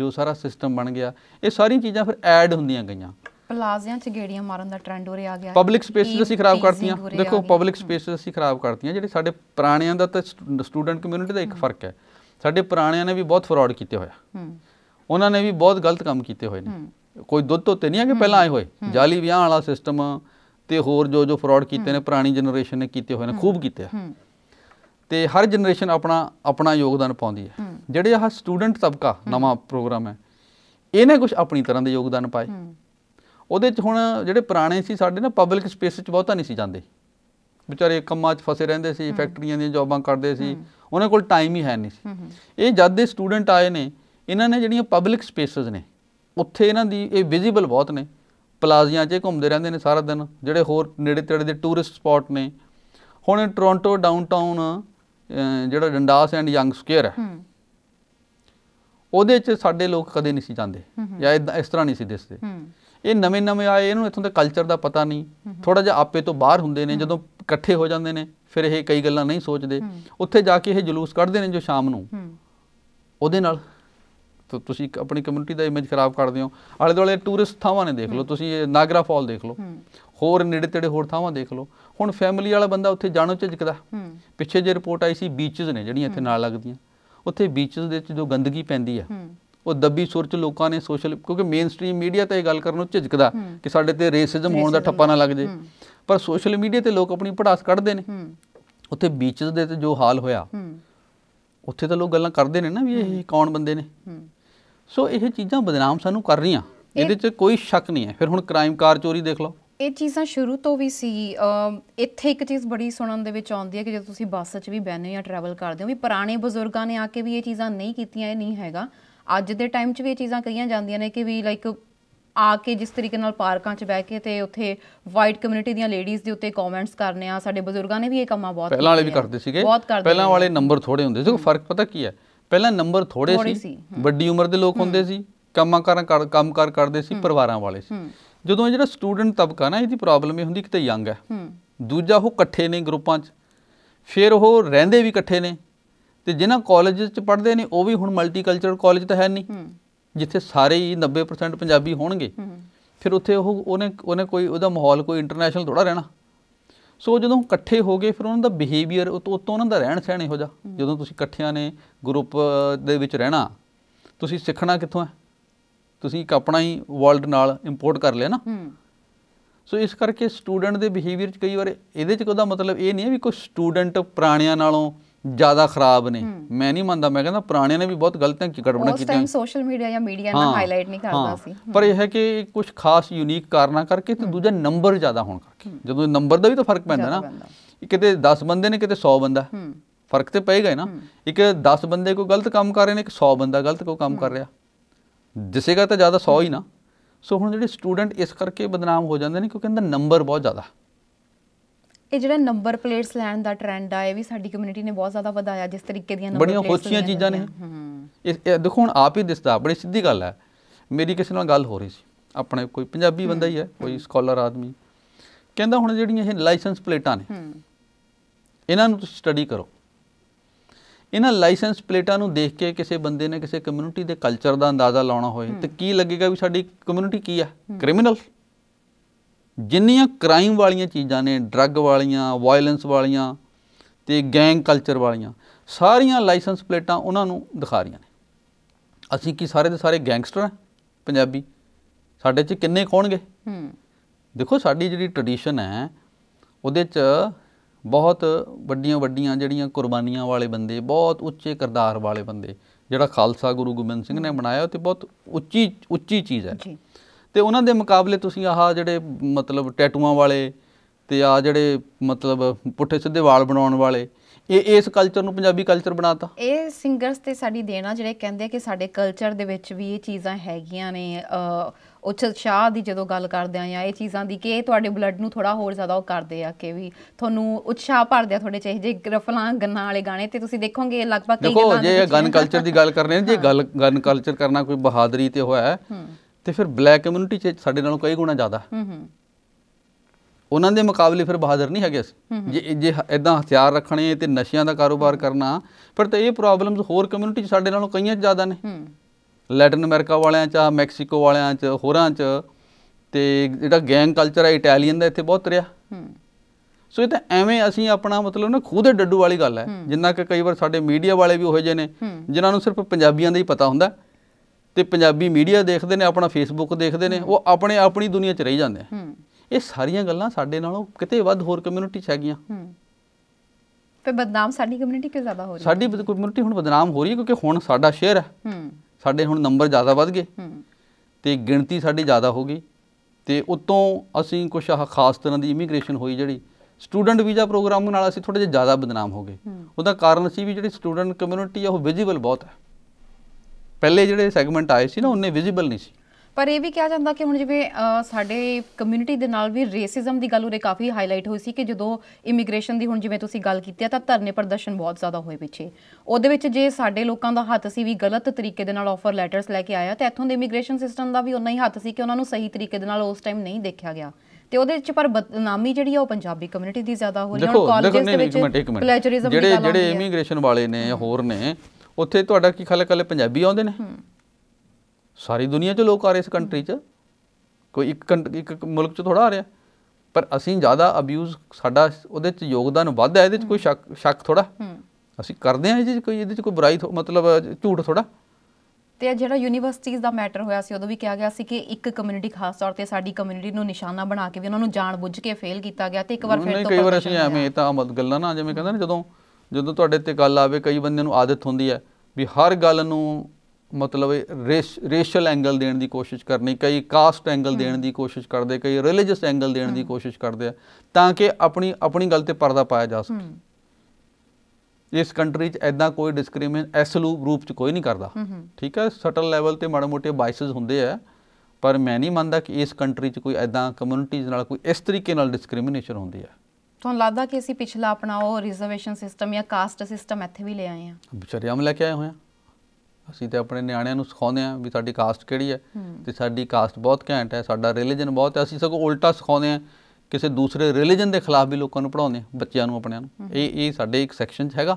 ਜੋ ਸਾਰਾ ਸਿਸਟਮ ਬਣ ਗਿਆ ਇਹ ਸਾਰੀਆਂ ਚੀਜ਼ਾਂ ਫਿਰ ਐਡ ਹੁੰਦੀਆਂ ਗਈਆਂ ਪਲਾਜ਼ਿਆਂ 'ਚ ਗੇੜੀਆਂ ਮਾਰਨ ਦਾ ਟ੍ਰੈਂਡ ਉਰੇ ਆ ਗਿਆ ਪਬਲਿਕ ਸਪੇਸਿਸ ਅਸੀਂ ਖਰਾਬ ਕਰਤੀਆਂ ਦੇਖੋ ਪਬਲਿਕ ਸਪੇਸਿਸ ਅਸੀਂ ਖਰਾਬ ਕਰਤੀਆਂ ਜਿਹੜੇ ਸਾਡੇ ਪੁਰਾਣਿਆਂ ਦਾ ਤਾਂ ਸਟੂਡੈਂਟ ਕਮਿਊਨਿਟੀ ਦਾ ਇੱਕ ਫਰਕ ਹੈ ਸਾਡੇ ਪੁਰਾਣਿਆਂ ਨੇ ਵੀ ਬਹੁਤ ਫਰਾਡ ਕੀਤੇ ਹੋਇਆ ਉਹਨਾਂ ਨੇ ਵੀ ਬਹੁਤ ਗਲਤ ਕੰਮ ਕੀਤੇ ਹੋਏ ਨੇ ਕੋਈ ਦੁੱਧ ਤੇ ਨਹੀਂ ਆ ਕਿ ਪਹਿਲਾਂ ਆਏ ਹੋਏ ਜਾਲੀ ਵਿਆਹ ਵਾਲਾ ਸਿਸਟਮ ਤੇ ਹੋਰ ਜੋ ਜੋ ਫਰਾਡ ਕੀਤੇ ਨੇ ਪੁਰਾਣੀ ਜਨਰੇਸ਼ਨ ਨੇ ਕੀਤੇ ਹੋਏ ਨੇ ਖੂਬ ਕੀਤੇ ਆ ਤੇ ਹਰ ਜਨਰੇਸ਼ਨ ਆਪਣਾ ਆਪਣਾ ਯੋਗਦਾਨ ਪਾਉਂਦੀ ਹੈ ਜਿਹੜੇ ਆਹ ਸਟੂਡੈਂਟ ਤਬਕਾ ਨਵਾਂ ਪ੍ਰੋਗਰਾਮ ਹੈ ਇਹਨੇ ਕੁਝ ਆਪਣੀ ਤਰ੍ਹਾਂ ਦੇ ਯੋਗਦਾਨ ਪਾਏ ਉਹਦੇ ਚ ਹੁਣ ਜਿਹੜੇ ਪੁਰਾਣੇ ਸੀ ਸਾਡੇ ਨਾ ਪਬਲਿਕ ਸਪੇਸ ਚ ਬਹੁਤਾ ਨਹੀਂ ਸੀ ਜਾਂਦੇ ਵਿਚਾਰੇ ਕੰਮਾਂ 'ਚ ਫਸੇ ਰਹਿੰਦੇ ਸੀ ਫੈਕਟਰੀਆਂ ਦੀਆਂ ਜੌਬਾਂ ਕਰਦੇ ਸੀ ਉਹਨਾਂ ਕੋਲ ਟਾਈਮ ਹੀ ਹੈ ਨਹੀਂ ਸੀ ਇਹ ਜਦ ਦੇ ਸਟੂਡੈਂਟ ਆਏ ਨੇ ਇਹਨਾਂ ਨੇ ਜਿਹੜੀਆਂ ਪਬਲਿਕ ਸਪੇਸਸ ਨੇ ਉੱਥੇ ਇਹਨਾਂ ਦੀ ਇਹ ਵਿਜ਼ੀਬਲ ਬਹੁਤ ਨੇ ਪਲਾਜ਼ੀਆਂ 'ਚ ਘੁੰਮਦੇ ਰਹਿੰਦੇ ਨੇ ਸਾਰਾ ਦਿਨ ਜਿਹੜੇ ਹੋਰ ਨੇੜੇ ਤੇੜੇ ਦੇ ਟੂਰਿਸਟ ਸਪੌਟ ਨੇ ਹੁਣ ਟੋਰਾਂਟੋ ਡਾਊਨਟਾਊਨ ਜਿਹੜਾ ਡੰਡਾਸ ਐਂਡ ਯੰਗ ਸਕੁਅਰ ਹੈ ਉਹਦੇ 'ਚ ਸਾਡੇ ਲੋਕ ਕਦੇ ਨਹੀਂ ਸੀ ਜਾਂਦੇ ਜਾਂ ਇਸ ਤਰ੍ਹਾਂ ਨਹੀਂ ਸੀ ਦਿਸਦੇ ਇਹ ਨਵੇਂ-ਨਵੇਂ ਆਏ ਇਹਨੂੰ ਇਥੋਂ ਦੇ ਕਲਚਰ ਦਾ ਪਤਾ ਨਹੀਂ ਥੋੜਾ ਜਿਹਾ ਆਪੇ ਤੋਂ ਬਾਹਰ ਹੁੰਦੇ ਨੇ ਜਦੋਂ ਇਕੱਠੇ ਹੋ ਜਾਂਦੇ ਨੇ ਫਿਰ ਇਹ ਕਈ ਗੱਲਾਂ ਨਹੀਂ ਸੋਚਦੇ ਉੱਥੇ ਜਾ ਕੇ ਇਹ ਜਲੂਸ ਕੱਢਦੇ ਨੇ ਜੋ ਸ਼ਾਮ ਨੂੰ ਉਹਦੇ ਨਾਲ ਤੋ ਤੁਸੀਂ ਆਪਣੀ ਕਮਿਊਨਿਟੀ ਦਾ ਇਮੇਜ ਖਰਾਬ ਕਰਦੇ ਹੋ ਆਲੇ ਦੁਆਲੇ ਟੂਰਿਸਟ ਥਾਵਾਂ ਨੇ ਦੇਖ ਲਓ ਤੁਸੀਂ ਇਹ ਨਾਗਰਾ ਫਾਲ ਦੇਖ ਲਓ ਹੋਰ ਨੇੜੇ ਤੇੜੇ ਹੋਰ ਥਾਵਾਂ ਦੇਖ ਲਓ ਹੁਣ ਫੈਮਿਲੀ ਵਾਲਾ ਬੰਦਾ ਉੱਥੇ ਜਾਣੋ ਝਿਜਕਦਾ ਪਿੱਛੇ ਜੇ ਰਿਪੋਰਟ ਆਈ ਸੀ ਬੀਚਸ ਨੇ ਜਿਹੜੀਆਂ ਇੱਥੇ ਨਾਲ ਲੱਗਦੀਆਂ ਉੱਥੇ ਬੀਚਸ ਦੇ ਵਿੱਚ ਜੋ ਗੰਦਗੀ ਪੈਂਦੀ ਆ ਉਹ ਦੱਬੀ ਸੁਰ ਚ ਲੋਕਾਂ ਨੇ ਸੋਸ਼ਲ ਕਿਉਂਕਿ ਮੇਨ ਮੀਡੀਆ ਤਾਂ ਇਹ ਗੱਲ ਕਰਨ ਨੂੰ ਝਿਜਕਦਾ ਕਿ ਸਾਡੇ ਤੇ ਰੇਸਿਜ਼ਮ ਹੋਣ ਦਾ ਠੱਪਾ ਨਾ ਲੱਗ ਜੇ ਪਰ ਸੋਸ਼ਲ ਮੀਡੀਆ ਤੇ ਲੋਕ ਆਪਣੀ ਪੜਾਸ ਕੱਢਦੇ ਨੇ ਉੱਥੇ ਬੀਚਸ ਦੇ ਤੇ ਜੋ ਹਾਲ ਹੋਇਆ ਉੱਥੇ ਤਾਂ ਲੋਕ ਗੱਲਾਂ ਕਰਦੇ ਨੇ ਨਾ ਵੀ ਇਹ ਕੌਣ ਬੰਦੇ ਨੇ ਸੋ ਇਹ ਚੀਜ਼ਾਂ ਬਦਨਾਮ ਸਾਨੂੰ ਕਰ ਰਹੀਆਂ ਇਹਦੇ 'ਚ ਕੋਈ ਸ਼ੱਕ ਨਹੀਂ ਹੈ ਫਿਰ ਹੁਣ ਕ੍ਰਾਈਮ ਕਾਰ ਚੋਰੀ ਦੇਖ ਲਓ ਇਹ ਚੀਜ਼ਾਂ ਸ਼ੁਰੂ ਤੋਂ ਵੀ ਸੀ ਇੱਥੇ ਇੱਕ ਚੀਜ਼ ਬੜੀ ਸੁਣਨ ਦੇ ਵਿੱਚ ਆਉਂਦੀ ਹੈ ਕਿ ਜਦੋਂ ਤੁਸੀਂ ਬੱਸ 'ਚ ਵੀ ਬੈਨੇ ਜਾਂ ਟਰੈਵਲ ਕਰਦੇ ਹੋ ਵੀ ਪੁਰਾਣੇ ਬਜ਼ੁਰਗਾਂ ਨੇ ਆ ਕੇ ਵੀ ਇਹ ਚੀਜ਼ਾਂ ਨਹੀਂ ਕੀਤੀਆਂ ਇਹ ਨਹੀਂ ਹੈਗਾ ਅੱਜ ਦੇ ਟਾਈਮ 'ਚ ਵੀ ਇਹ ਚੀਜ਼ਾਂ ਕਹੀਆਂ ਜਾਂਦੀਆਂ ਨੇ ਕਿ ਵੀ ਲਾਈਕ ਆ ਕੇ ਜਿਸ ਤਰੀਕੇ ਨਾਲ ਪਾਰਕਾਂ 'ਚ ਬਹਿ ਕੇ ਤੇ ਉੱਥੇ ਵਾਈਟ ਕਮਿਊਨਿਟੀ ਦੀਆਂ ਲੇਡੀਜ਼ ਦੇ ਉੱਤੇ ਕਮੈਂਟਸ ਕਰਨੇ ਆ ਸਾਡੇ ਬਜ਼ੁਰਗਾਂ ਨੇ ਵੀ ਇਹ ਕੰਮਾਂ ਬਹੁਤ ਪਹਿਲਾਂ ਵਾਲੇ ਵੀ ਕਰਦੇ ਸੀਗੇ ਪਹਿਲਾਂ ਵਾਲੇ ਨੰਬਰ ਥੋੜੇ ਹੁੰਦੇ ਸੀ ਫਰਕ ਪਤਾ ਕੀ ਹੈ ਪਹਿਲਾਂ ਨੰਬਰ ਥੋੜੇ ਸੀ ਵੱਡੀ ਉਮਰ ਦੇ ਲੋਕ ਹੁੰਦੇ ਸੀ ਕੰਮ ਕੰਮਕਾਰ ਕਰਦੇ ਸੀ ਪਰਿਵਾਰਾਂ ਵਾਲੇ ਸੀ ਜਦੋਂ ਜਿਹੜਾ ਸਟੂਡੈਂਟ ਤਬਕਾ ਨਾ ਇਹਦੀ ਪ੍ਰੋਬਲਮ ਇਹ ਹੁੰਦੀ ਕਿ ਤੇ ਯੰਗ ਹੈ ਦੂਜਾ ਉਹ ਇਕੱਠੇ ਨੇ ਗਰੁੱਪਾਂ 'ਚ ਫਿਰ ਉਹ ਰਹਿੰਦੇ ਵੀ ਇਕੱਠੇ ਨੇ ਤੇ ਜਿਨ੍ਹਾਂ ਕਾਲਜ 'ਚ ਪੜ੍ਹਦੇ ਨੇ ਉਹ ਵੀ ਹੁਣ ਮਲਟੀਕਲਚਰਲ ਕਾਲਜ ਤਾਂ ਹੈ ਨਹੀਂ ਜਿੱਥੇ ਸਾਰੇ ਹੀ 90% ਪੰਜਾਬੀ ਹੋਣਗੇ ਫਿਰ ਉੱਥੇ ਉਹ ਉਹਨੇ ਉਹਨੇ ਕੋਈ ਉਹਦਾ ਮਾਹੌਲ ਕੋਈ ਇੰਟਰਨੈਸ਼ਨਲ ਥੋੜਾ ਰਹਿਣਾ ਸੋ ਜਦੋਂ ਇਕੱਠੇ ਹੋ ਗਏ ਫਿਰ ਉਹਨਾਂ ਦਾ ਬਿਹੇਵੀਅਰ ਉਤੋਂ ਉਹਨਾਂ ਦਾ ਰਹਿਣ ਸਹਿਣ ਇਹੋ ਜਾ ਜਦੋਂ ਤੁਸੀਂ ਇਕੱਠਿਆਂ ਨੇ ਗਰੁੱਪ ਦੇ ਵਿੱਚ ਰਹਿਣਾ ਤੁਸੀਂ ਸਿੱਖਣਾ ਕਿੱਥੋਂ ਹੈ ਤੁਸੀਂ ਇੱਕ ਆਪਣਾ ਹੀ ਵਰਲਡ ਨਾਲ ਇੰਪੋਰਟ ਕਰ ਲਿਆ ਨਾ ਸੋ ਇਸ ਕਰਕੇ ਸਟੂਡੈਂਟ ਦੇ ਬਿਹੇਵੀਅਰ 'ਚ ਕਈ ਵਾਰ ਇਹਦੇ 'ਚ ਉਹਦਾ ਮਤਲਬ ਇਹ ਨਹੀਂ ਹੈ ਵੀ ਕੋਈ ਸਟੂਡੈਂਟ ਪ੍ਰਾਣੀਆਂ ਨਾਲੋਂ ਜ਼ਿਆਦਾ ਖਰਾਬ ਨੇ ਮੈਂ ਨਹੀਂ ਮੰਨਦਾ ਮੈਂ ਕਹਿੰਦਾ ਪੁਰਾਣਿਆਂ ਨੇ ਵੀ ਬਹੁਤ ਗਲਤੀਆਂ ਗੜਬੜਾਂ ਕੀਤੀਆਂ ਉਸ ਟਾਈਮ ਸੋਸ਼ਲ ਮੀਡੀਆ ਜਾਂ ਮੀਡੀਆ ਨਾ ਹਾਈਲਾਈਟ ਨਹੀਂ ਕਰਦਾ ਸੀ ਪਰ ਇਹ ਹੈ ਕਿ ਕੁਝ ਖਾਸ ਯੂਨੀਕ ਕਾਰਨਾ ਕਰਕੇ ਤੇ ਦੂਜਾ ਨੰਬਰ ਜ਼ਿਆਦਾ ਹੋਣ ਕਰਕੇ ਜਦੋਂ ਨੰਬਰ ਦਾ ਵੀ ਤਾਂ ਫਰਕ ਪੈਂਦਾ ਨਾ ਕਿਤੇ 10 ਬੰਦੇ ਨੇ ਕਿਤੇ 100 ਬੰਦਾ ਫਰਕ ਤੇ ਪਏਗਾ ਹੀ ਨਾ ਇੱਕ 10 ਬੰਦੇ ਕੋਈ ਗਲਤ ਕੰਮ ਕਰ ਰਹੇ ਨੇ ਇੱਕ 100 ਬੰਦਾ ਗਲਤ ਕੋਈ ਕੰਮ ਕਰ ਰਿਹਾ ਦਿਸੇਗਾ ਤਾਂ ਜ਼ਿਆਦਾ 100 ਹੀ ਨਾ ਸੋ ਹੁਣ ਜਿਹੜੇ ਸਟੂਡੈਂਟ ਇਸ ਕਰਕੇ ਬਦਨਾਮ ਹੋ ਜਾਂਦੇ ਨੇ ਕਿਉਂਕਿ ਇਹਨਾਂ ਦਾ ਨੰਬਰ ਬਹੁਤ ਜ਼ਿਆਦਾ ਇਹ ਜਿਹੜਾ ਨੰਬਰ ਪਲੇਟਸ ਲੈਣ ਦਾ ਟ੍ਰੈਂਡ ਆ ਇਹ ਵੀ ਸਾਡੀ ਕਮਿਊਨਿਟੀ ਨੇ ਬਹੁਤ ਜ਼ਿਆਦਾ ਵਧਾਇਆ ਜਿਸ ਤਰੀਕੇ ਦੀਆਂ ਨੰਬਰ ਪਲੇਟਸ ਬੜੀਆਂ ਖੁਸ਼ੀਆਂ ਚੀਜ਼ਾਂ ਨੇ ਇਹ ਦੇਖੋ ਹੁਣ ਆਪ ਹੀ ਦਿਸਦਾ ਬੜੀ ਸਿੱਧੀ ਗੱਲ ਹੈ ਮੇਰੀ ਕਿਸੇ ਨਾਲ ਗੱਲ ਹੋ ਰਹੀ ਸੀ ਆਪਣੇ ਕੋਈ ਪੰਜਾਬੀ ਬੰਦਾ ਹੀ ਹੈ ਕੋਈ ਸਕਾਲਰ ਆਦਮੀ ਕਹਿੰਦਾ ਹੁਣ ਜਿਹੜੀਆਂ ਇਹ ਲਾਇਸੈਂਸ ਪਲੇਟਾਂ ਨੇ ਇਹਨਾਂ ਨੂੰ ਤੁਸੀਂ ਸਟੱਡੀ ਕਰੋ ਇਹਨਾਂ ਲਾਇਸੈਂਸ ਪਲੇਟਾਂ ਨੂੰ ਦੇਖ ਕੇ ਕਿਸੇ ਬੰਦੇ ਨੇ ਕਿਸੇ ਕਮਿਊਨਿਟੀ ਦੇ ਕਲਚਰ ਦਾ ਅੰਦਾਜ਼ਾ ਲਾਉਣਾ ਹੋਏ ਤੇ ਕੀ ਲੱਗੇਗਾ ਵੀ ਸਾਡੀ ਕਮਿਊਨਿਟੀ ਕੀ ਆ ਕ੍ਰਿਮੀਨਲ ਜਿੰਨੀਆਂ ਕ੍ਰਾਈਮ ਵਾਲੀਆਂ ਚੀਜ਼ਾਂ ਨੇ ਡਰੱਗ ਵਾਲੀਆਂ ਵਾਇਲੈਂਸ ਵਾਲੀਆਂ ਤੇ ਗੈਂਗ ਕਲਚਰ ਵਾਲੀਆਂ ਸਾਰੀਆਂ ਲਾਇਸੈਂਸ ਪਲੇਟਾਂ ਉਹਨਾਂ ਨੂੰ ਦਿਖਾ ਰਹੀਆਂ ਨੇ ਅਸੀਂ ਕੀ ਸਾਰੇ ਦੇ ਸਾਰੇ ਗੈਂਗਸਟਰ ਆ ਪੰਜਾਬੀ ਸਾਡੇ 'ਚ ਕਿੰਨੇ ਖੋਣਗੇ ਹੂੰ ਦੇਖੋ ਸਾਡੀ ਜਿਹੜੀ ਟ੍ਰੈਡੀਸ਼ਨ ਹੈ ਉਹਦੇ 'ਚ ਬਹੁਤ ਵੱਡੀਆਂ ਵੱਡੀਆਂ ਜਿਹੜੀਆਂ ਕੁਰਬਾਨੀਆਂ ਵਾਲੇ ਬੰਦੇ ਬਹੁਤ ਉੱਚੇ ਕਰਦਾਰ ਵਾਲੇ ਬੰਦੇ ਜਿਹੜਾ ਖਾਲਸਾ ਗੁਰੂ ਗੋਬਿੰਦ ਸਿੰਘ ਨੇ ਬਣਾਇਆ ਤੇ ਬਹੁਤ ਉੱਚੀ ਉੱਚੀ ਚੀਜ਼ ਹੈ ਜੀ ਤੇ ਉਹਨਾਂ ਦੇ ਮੁਕਾਬਲੇ ਤੁਸੀਂ ਆਹ ਜਿਹੜੇ ਮਤਲਬ ਟੈਟੂਆਂ ਵਾਲੇ ਤੇ ਆ ਜਿਹੜੇ ਮਤਲਬ ਪੁੱਠੇ ਸਿੱਧੇ ਵਾਲ ਬਣਾਉਣ ਵਾਲੇ ਇਹ ਇਸ ਕਲਚਰ ਨੂੰ ਪੰਜਾਬੀ ਕਲਚਰ ਬਣਾਤਾ ਇਹ ਸਿੰਗਰਸ ਤੇ ਸਾਡੀ ਦੇਣਾ ਜਿਹੜੇ ਕਹਿੰਦੇ ਕਿ ਸਾਡੇ ਕਲਚਰ ਦੇ ਵਿੱਚ ਵੀ ਇਹ ਚੀਜ਼ਾਂ ਹੈਗੀਆਂ ਨੇ ਉਛਲ ਸ਼ਾਹ ਦੀ ਜਦੋਂ ਗੱਲ ਕਰਦੇ ਆ ਜਾਂ ਇਹ ਚੀਜ਼ਾਂ ਦੀ ਕਿ ਇਹ ਤੁਹਾਡੇ ਬਲੱਡ ਨੂੰ ਥੋੜਾ ਹੋਰ ਜ਼ਿਆਦਾ ਉਹ ਕਰਦੇ ਆ ਕਿ ਵੀ ਤੁਹਾਨੂੰ ਉਤਸ਼ਾਹ ਭਰਦੇ ਆ ਤੁਹਾਡੇ ਚਾਹੇ ਜੇ ਗਰਫਲਾਂ ਗੰਨਾ ਵਾਲੇ ਗਾਣੇ ਤੇ ਤੁਸੀਂ ਦੇਖੋਗੇ ਲਗਭਗ ਕਈ ਗਾਣੇ ਦੇਖੋ ਜੇ ਗਨ ਕਲਚਰ ਦੀ ਗੱਲ ਕਰਨੇ ਜੇ ਗੱਲ ਗਨ ਕਲਚਰ ਕਰਨਾ ਕੋਈ ਬਹਾਦਰੀ ਤੇ ਹੋਇਆ ਹੈ ਤੇ ਫਿਰ ਬਲੈਕ ਕਮਿਊਨਿਟੀ ਚ ਸਾਡੇ ਨਾਲੋਂ ਕਈ ਗੁਣਾ ਜ਼ਿਆਦਾ ਹੂੰ ਹੂੰ ਉਹਨਾਂ ਦੇ ਮੁਕਾਬਲੇ ਫਿਰ ਬਹਾਦਰ ਨਹੀਂ ਹੈਗੇ ਅਸੀਂ ਜੇ ਜੇ ਇਦਾਂ ਹਥਿਆਰ ਰੱਖਣੇ ਤੇ ਨਸ਼ਿਆਂ ਦਾ ਕਾਰੋਬਾਰ ਕਰਨਾ ਪਰ ਤੇ ਇਹ ਪ੍ਰੋਬਲਮਸ ਹੋਰ ਕਮਿਊਨਿਟੀ ਚ ਸਾਡੇ ਨਾਲੋਂ ਕਈਆਂ ਜ਼ਿਆਦਾ ਨੇ ਲੈਟਿਨ ਅਮਰੀਕਾ ਵਾਲਿਆਂ ਚ ਮੈਕਸੀਕੋ ਵਾਲਿਆਂ ਚ ਹੋਰਾਂ ਚ ਤੇ ਜਿਹੜਾ ਗੈਂਗ ਕਲਚਰ ਹੈ ਇਟਾਲੀਅਨ ਦਾ ਇੱਥੇ ਬਹੁਤ ਰਿਹਾ ਸੋ ਇਹ ਤਾਂ ਐਵੇਂ ਅਸੀਂ ਆਪਣਾ ਮਤਲਬ ਨਾ ਖੁਦ ਡੱਡੂ ਵਾਲੀ ਗੱਲ ਹੈ ਜਿੰਨਾ ਕਿ ਕਈ ਵਾਰ ਸਾਡੇ ਮੀਡੀਆ ਵਾਲੇ ਵੀ ਹੋਏ ਜੇ ਨੇ ਜਿਨ੍ਹਾਂ ਨੂੰ ਸਿਰਫ ਪੰਜਾਬੀਆਂ ਦਾ ਹੀ ਪਤਾ ਹੁੰਦਾ ਤੇ ਪੰਜਾਬੀ ਮੀਡੀਆ ਦੇਖਦੇ ਨੇ ਆਪਣਾ ਫੇਸਬੁੱਕ ਦੇਖਦੇ ਨੇ ਉਹ ਆਪਣੇ ਆਪਣੀ ਦੁਨੀਆ 'ਚ ਰਹੀ ਜਾਂਦੇ ਆ ਇਹ ਸਾਰੀਆਂ ਗੱਲਾਂ ਸਾਡੇ ਨਾਲੋਂ ਕਿਤੇ ਵੱਧ ਹੋਰ ਕਮਿਊਨਿਟੀ 'ਚ ਹੈਗੀਆਂ ਫਿਰ ਬਦਨਾਮ ਸਾਡੀ ਕਮਿਊਨਿਟੀ ਕਿਉਂ ਜ਼ਿਆਦਾ ਹੋ ਰਹੀ ਹੈ ਸਾਡੀ ਕਮਿਊਨਿਟੀ ਹੁਣ ਬਦਨਾਮ ਹੋ ਰਹੀ ਹੈ ਕਿਉਂਕਿ ਹੁਣ ਸਾਡਾ ਸ਼ੇਅਰ ਹੈ ਸਾਡੇ ਹੁਣ ਨੰਬਰ ਜ਼ਿਆਦਾ ਵੱਧ ਗਏ ਤੇ ਗਿਣਤੀ ਸਾਡੀ ਜ਼ਿਆਦਾ ਹੋ ਗਈ ਤੇ ਉਤੋਂ ਅਸੀਂ ਕੁਝ ਖਾਸ ਤਰ੍ਹਾਂ ਦੀ ਇਮੀਗ੍ਰੇਸ਼ਨ ਹੋਈ ਜਿਹੜੀ ਸਟੂਡੈਂਟ ਵੀਜ਼ਾ ਪ੍ਰੋਗਰਾਮ ਨਾਲ ਅਸੀਂ ਥੋੜੇ ਜਿਹਾ ਜ਼ਿਆਦਾ ਬਦਨਾਮ ਹੋ ਗਏ ਉਹਦਾ ਕਾਰਨ ਸੀ ਵੀ ਜਿਹੜੀ ਸਟੂਡੈਂਟ ਕਮਿਊਨਿਟੀ ਆ ਉਹ ਵਿਜ਼ੀਬਲ ਬਹੁਤ ਹੈ ਪਹਿਲੇ ਜਿਹੜੇ ਸੈਗਮੈਂਟ ਆਏ ਸੀ ਨਾ ਉਹਨੇ ਵਿਜ਼ੀਬਲ ਨਹੀਂ ਸੀ ਪਰ ਇਹ ਵੀ ਕਿਹਾ ਜਾਂਦਾ ਕਿ ਹੁਣ ਜਿਵੇਂ ਸਾਡੇ ਕਮਿਊਨਿਟੀ ਦੇ ਨਾਲ ਵੀ ਰੇਸਿਜ਼ਮ ਦੀ ਗੱਲ ਉਹਰੇ ਕਾਫੀ ਹਾਈਲਾਈਟ ਹੋਈ ਸੀ ਕਿ ਜਦੋਂ ਇਮੀਗ੍ਰੇਸ਼ਨ ਦੀ ਹੁਣ ਜਿਵੇਂ ਤੁਸੀਂ ਗੱਲ ਕੀਤੀ ਆ ਤਾਂ ਧਰਨੇ ਪ੍ਰਦਰਸ਼ਨ ਬਹੁਤ ਜ਼ਿਆਦਾ ਹੋਏ ਪਿੱਛੇ ਉਹਦੇ ਵਿੱਚ ਜੇ ਸਾਡੇ ਲੋਕਾਂ ਦਾ ਹੱਥ ਸੀ ਵੀ ਗਲਤ ਤਰੀਕੇ ਦੇ ਨਾਲ ਆਫਰ ਲੈਟਰਸ ਲੈ ਕੇ ਆਇਆ ਤਾਂ ਇੱਥੋਂ ਦੇ ਇਮੀਗ੍ਰੇਸ਼ਨ ਸਿਸਟਮ ਦਾ ਵੀ ਉਨਾ ਹੀ ਹੱਥ ਸੀ ਕਿ ਉਹਨਾਂ ਨੂੰ ਸਹੀ ਤਰੀਕੇ ਦੇ ਨਾਲ ਉਸ ਟਾਈਮ ਨਹੀਂ ਦੇਖਿਆ ਗਿਆ ਤੇ ਉਹਦੇ ਵਿੱਚ ਪਰ ਬਦਨਾਮੀ ਜਿਹੜੀ ਆ ਉਹ ਪੰਜਾਬੀ ਕਮਿਊਨਿਟੀ ਦੀ ਜ਼ਿਆਦਾ ਹੋ ਰਹੀ ਹੈ ਔਰ ਕਾਲਜਸ ਦੇ ਵਿੱਚ ਪਲੇਜਰਿਜ਼ਮ ਜਿਹੜੇ ਜਿਹੜੇ ਇਮੀਗ੍ਰੇਸ਼ਨ ਵਾਲੇ ਨੇ ਹੋਰ ਨੇ ਉੱਥੇ ਤੁਹਾਡਾ ਕੀ ਖਿਆਲ ਖਲੇ ਪੰਜਾਬੀ ਆਉਂਦੇ ਨੇ ਸਾਰੀ ਦੁਨੀਆ 'ਚ ਲੋਕ ਆ ਰਹੇ ਇਸ ਕੰਟਰੀ 'ਚ ਕੋਈ ਇੱਕ ਇੱਕ ਮੁਲਕ 'ਚ ਥੋੜਾ ਆ ਰਿਹਾ ਪਰ ਅਸੀਂ ਜ਼ਿਆਦਾ ਅਬਿਊਜ਼ ਸਾਡਾ ਉਹਦੇ 'ਚ ਯੋਗਦਾਨ ਵੱਧ ਹੈ ਇਹਦੇ 'ਚ ਕੋਈ ਸ਼ੱਕ ਸ਼ੱਕ ਥੋੜਾ ਅਸੀਂ ਕਰਦੇ ਆ ਇਹਦੇ 'ਚ ਕੋਈ ਇਹਦੇ 'ਚ ਕੋਈ ਬੁਰਾਈ ਮਤਲਬ ਝੂਠ ਥੋੜਾ ਤੇ ਜਿਹੜਾ ਯੂਨੀਵਰਸਿਟੀਜ਼ ਦਾ ਮੈਟਰ ਹੋਇਆ ਸੀ ਉਦੋਂ ਵੀ ਕਿਹਾ ਗਿਆ ਸੀ ਕਿ ਇੱਕ ਕਮਿਊਨਿਟੀ ਖਾਸ ਤੌਰ ਤੇ ਸਾਡੀ ਕਮਿਊਨਿਟੀ ਨੂੰ ਨਿਸ਼ਾਨਾ ਬਣਾ ਕੇ ਵੀ ਉਹਨਾਂ ਨੂੰ ਜਾਣ ਬੁੱਝ ਕੇ ਫੇਲ ਕੀਤਾ ਗਿਆ ਤੇ ਇੱਕ ਵਾਰ ਫਿਰ ਤੋਂ ਕਈ ਵਾਰ ਅਸੀਂ ਐਵੇਂ ਤਾਂ ਗੱਲਾਂ ਨਾ ਜਿਵੇਂ ਕਹਿੰਦਾ ਨਾ ਜਦੋਂ ਜਦੋਂ ਤੁਹਾਡੇ ਤੇ ਗੱਲ ਆਵੇ ਕਈ ਬੰਦਿਆਂ ਨੂੰ ਆਦਤ ਹੁੰਦੀ ਹੈ ਵੀ ਹਰ ਗੱਲ ਨੂੰ ਮਤਲਬ ਰੇਸ਼ਲ ਐਂਗਲ ਦੇਣ ਦੀ ਕੋਸ਼ਿਸ਼ ਕਰਨੀ ਕਈ ਕਾਸਟ ਐਂਗਲ ਦੇਣ ਦੀ ਕੋਸ਼ਿਸ਼ ਕਰਦੇ ਕਈ ਰਿਲੀਜੀਅਸ ਐਂਗਲ ਦੇਣ ਦੀ ਕੋਸ਼ਿਸ਼ ਕਰਦੇ ਆ ਤਾਂ ਕਿ ਆਪਣੀ ਆਪਣੀ ਗੱਲ ਤੇ ਪਰਦਾ ਪਾਇਆ ਜਾ ਸਕੇ ਇਸ ਕੰਟਰੀ 'ਚ ਐਦਾਂ ਕੋਈ ਡਿਸਕ੍ਰਿਮੀਨ ਐਸਲੂ ਰੂਪ 'ਚ ਕੋਈ ਨਹੀਂ ਕਰਦਾ ਠੀਕ ਹੈ ਸਟਲ ਲੈਵਲ ਤੇ ਮਾੜੇ ਮੋਟੇ ਬਾਇਸਸ ਹੁੰਦੇ ਆ ਪਰ ਮੈਂ ਨਹੀਂ ਮੰਨਦਾ ਕਿ ਇਸ ਕੰਟਰੀ 'ਚ ਕੋਈ ਐਦਾਂ ਕਮਿਊਨਿਟੀਜ਼ ਨਾਲ ਕੋਈ ਇਸ ਤਰੀਕੇ ਨਾਲ ਡਿਸਕ੍ਰਿਮੀਨੇਸ਼ਨ ਹੁੰਦੀ ਹੈ ਤੁਹਾਨੂੰ ਲੱਗਦਾ ਕਿ ਅਸੀਂ ਪਿਛਲਾ ਆਪਣਾ ਉਹ ਰਿਜ਼ਰਵੇਸ਼ਨ ਸਿਸਟਮ ਜਾਂ ਕਾਸਟ ਸਿਸਟਮ ਇੱਥੇ ਵੀ ਲੈ ਆਏ ਆ ਵਿਚਾਰੇ ਅਮ ਲੈ ਕੇ ਆਏ ਹੋਇਆ ਅਸੀਂ ਤੇ ਆਪਣੇ ਨਿਆਣਿਆਂ ਨੂੰ ਸਿਖਾਉਂਦੇ ਆ ਵੀ ਸਾਡੀ ਕਾਸਟ ਕਿਹੜੀ ਹੈ ਤੇ ਸਾਡੀ ਕਾਸਟ ਬਹੁਤ ਘੈਂਟ ਹੈ ਸਾਡਾ ਰਿਲੀਜਨ ਬਹੁਤ ਹੈ ਅਸੀਂ ਸਗੋਂ ਉਲਟਾ ਸਿਖਾਉਂਦੇ ਆ ਕਿਸੇ ਦੂਸਰੇ ਰਿਲੀਜਨ ਦੇ ਖਿਲਾਫ ਵੀ ਲੋਕਾਂ ਨੂੰ ਪੜਾਉਂਦੇ ਆ ਬੱਚਿਆਂ ਨੂੰ ਆਪਣਿਆਂ ਨੂੰ ਇਹ ਇਹ ਸਾਡੇ ਇੱਕ ਸੈਕਸ਼ਨ 'ਚ ਹੈਗਾ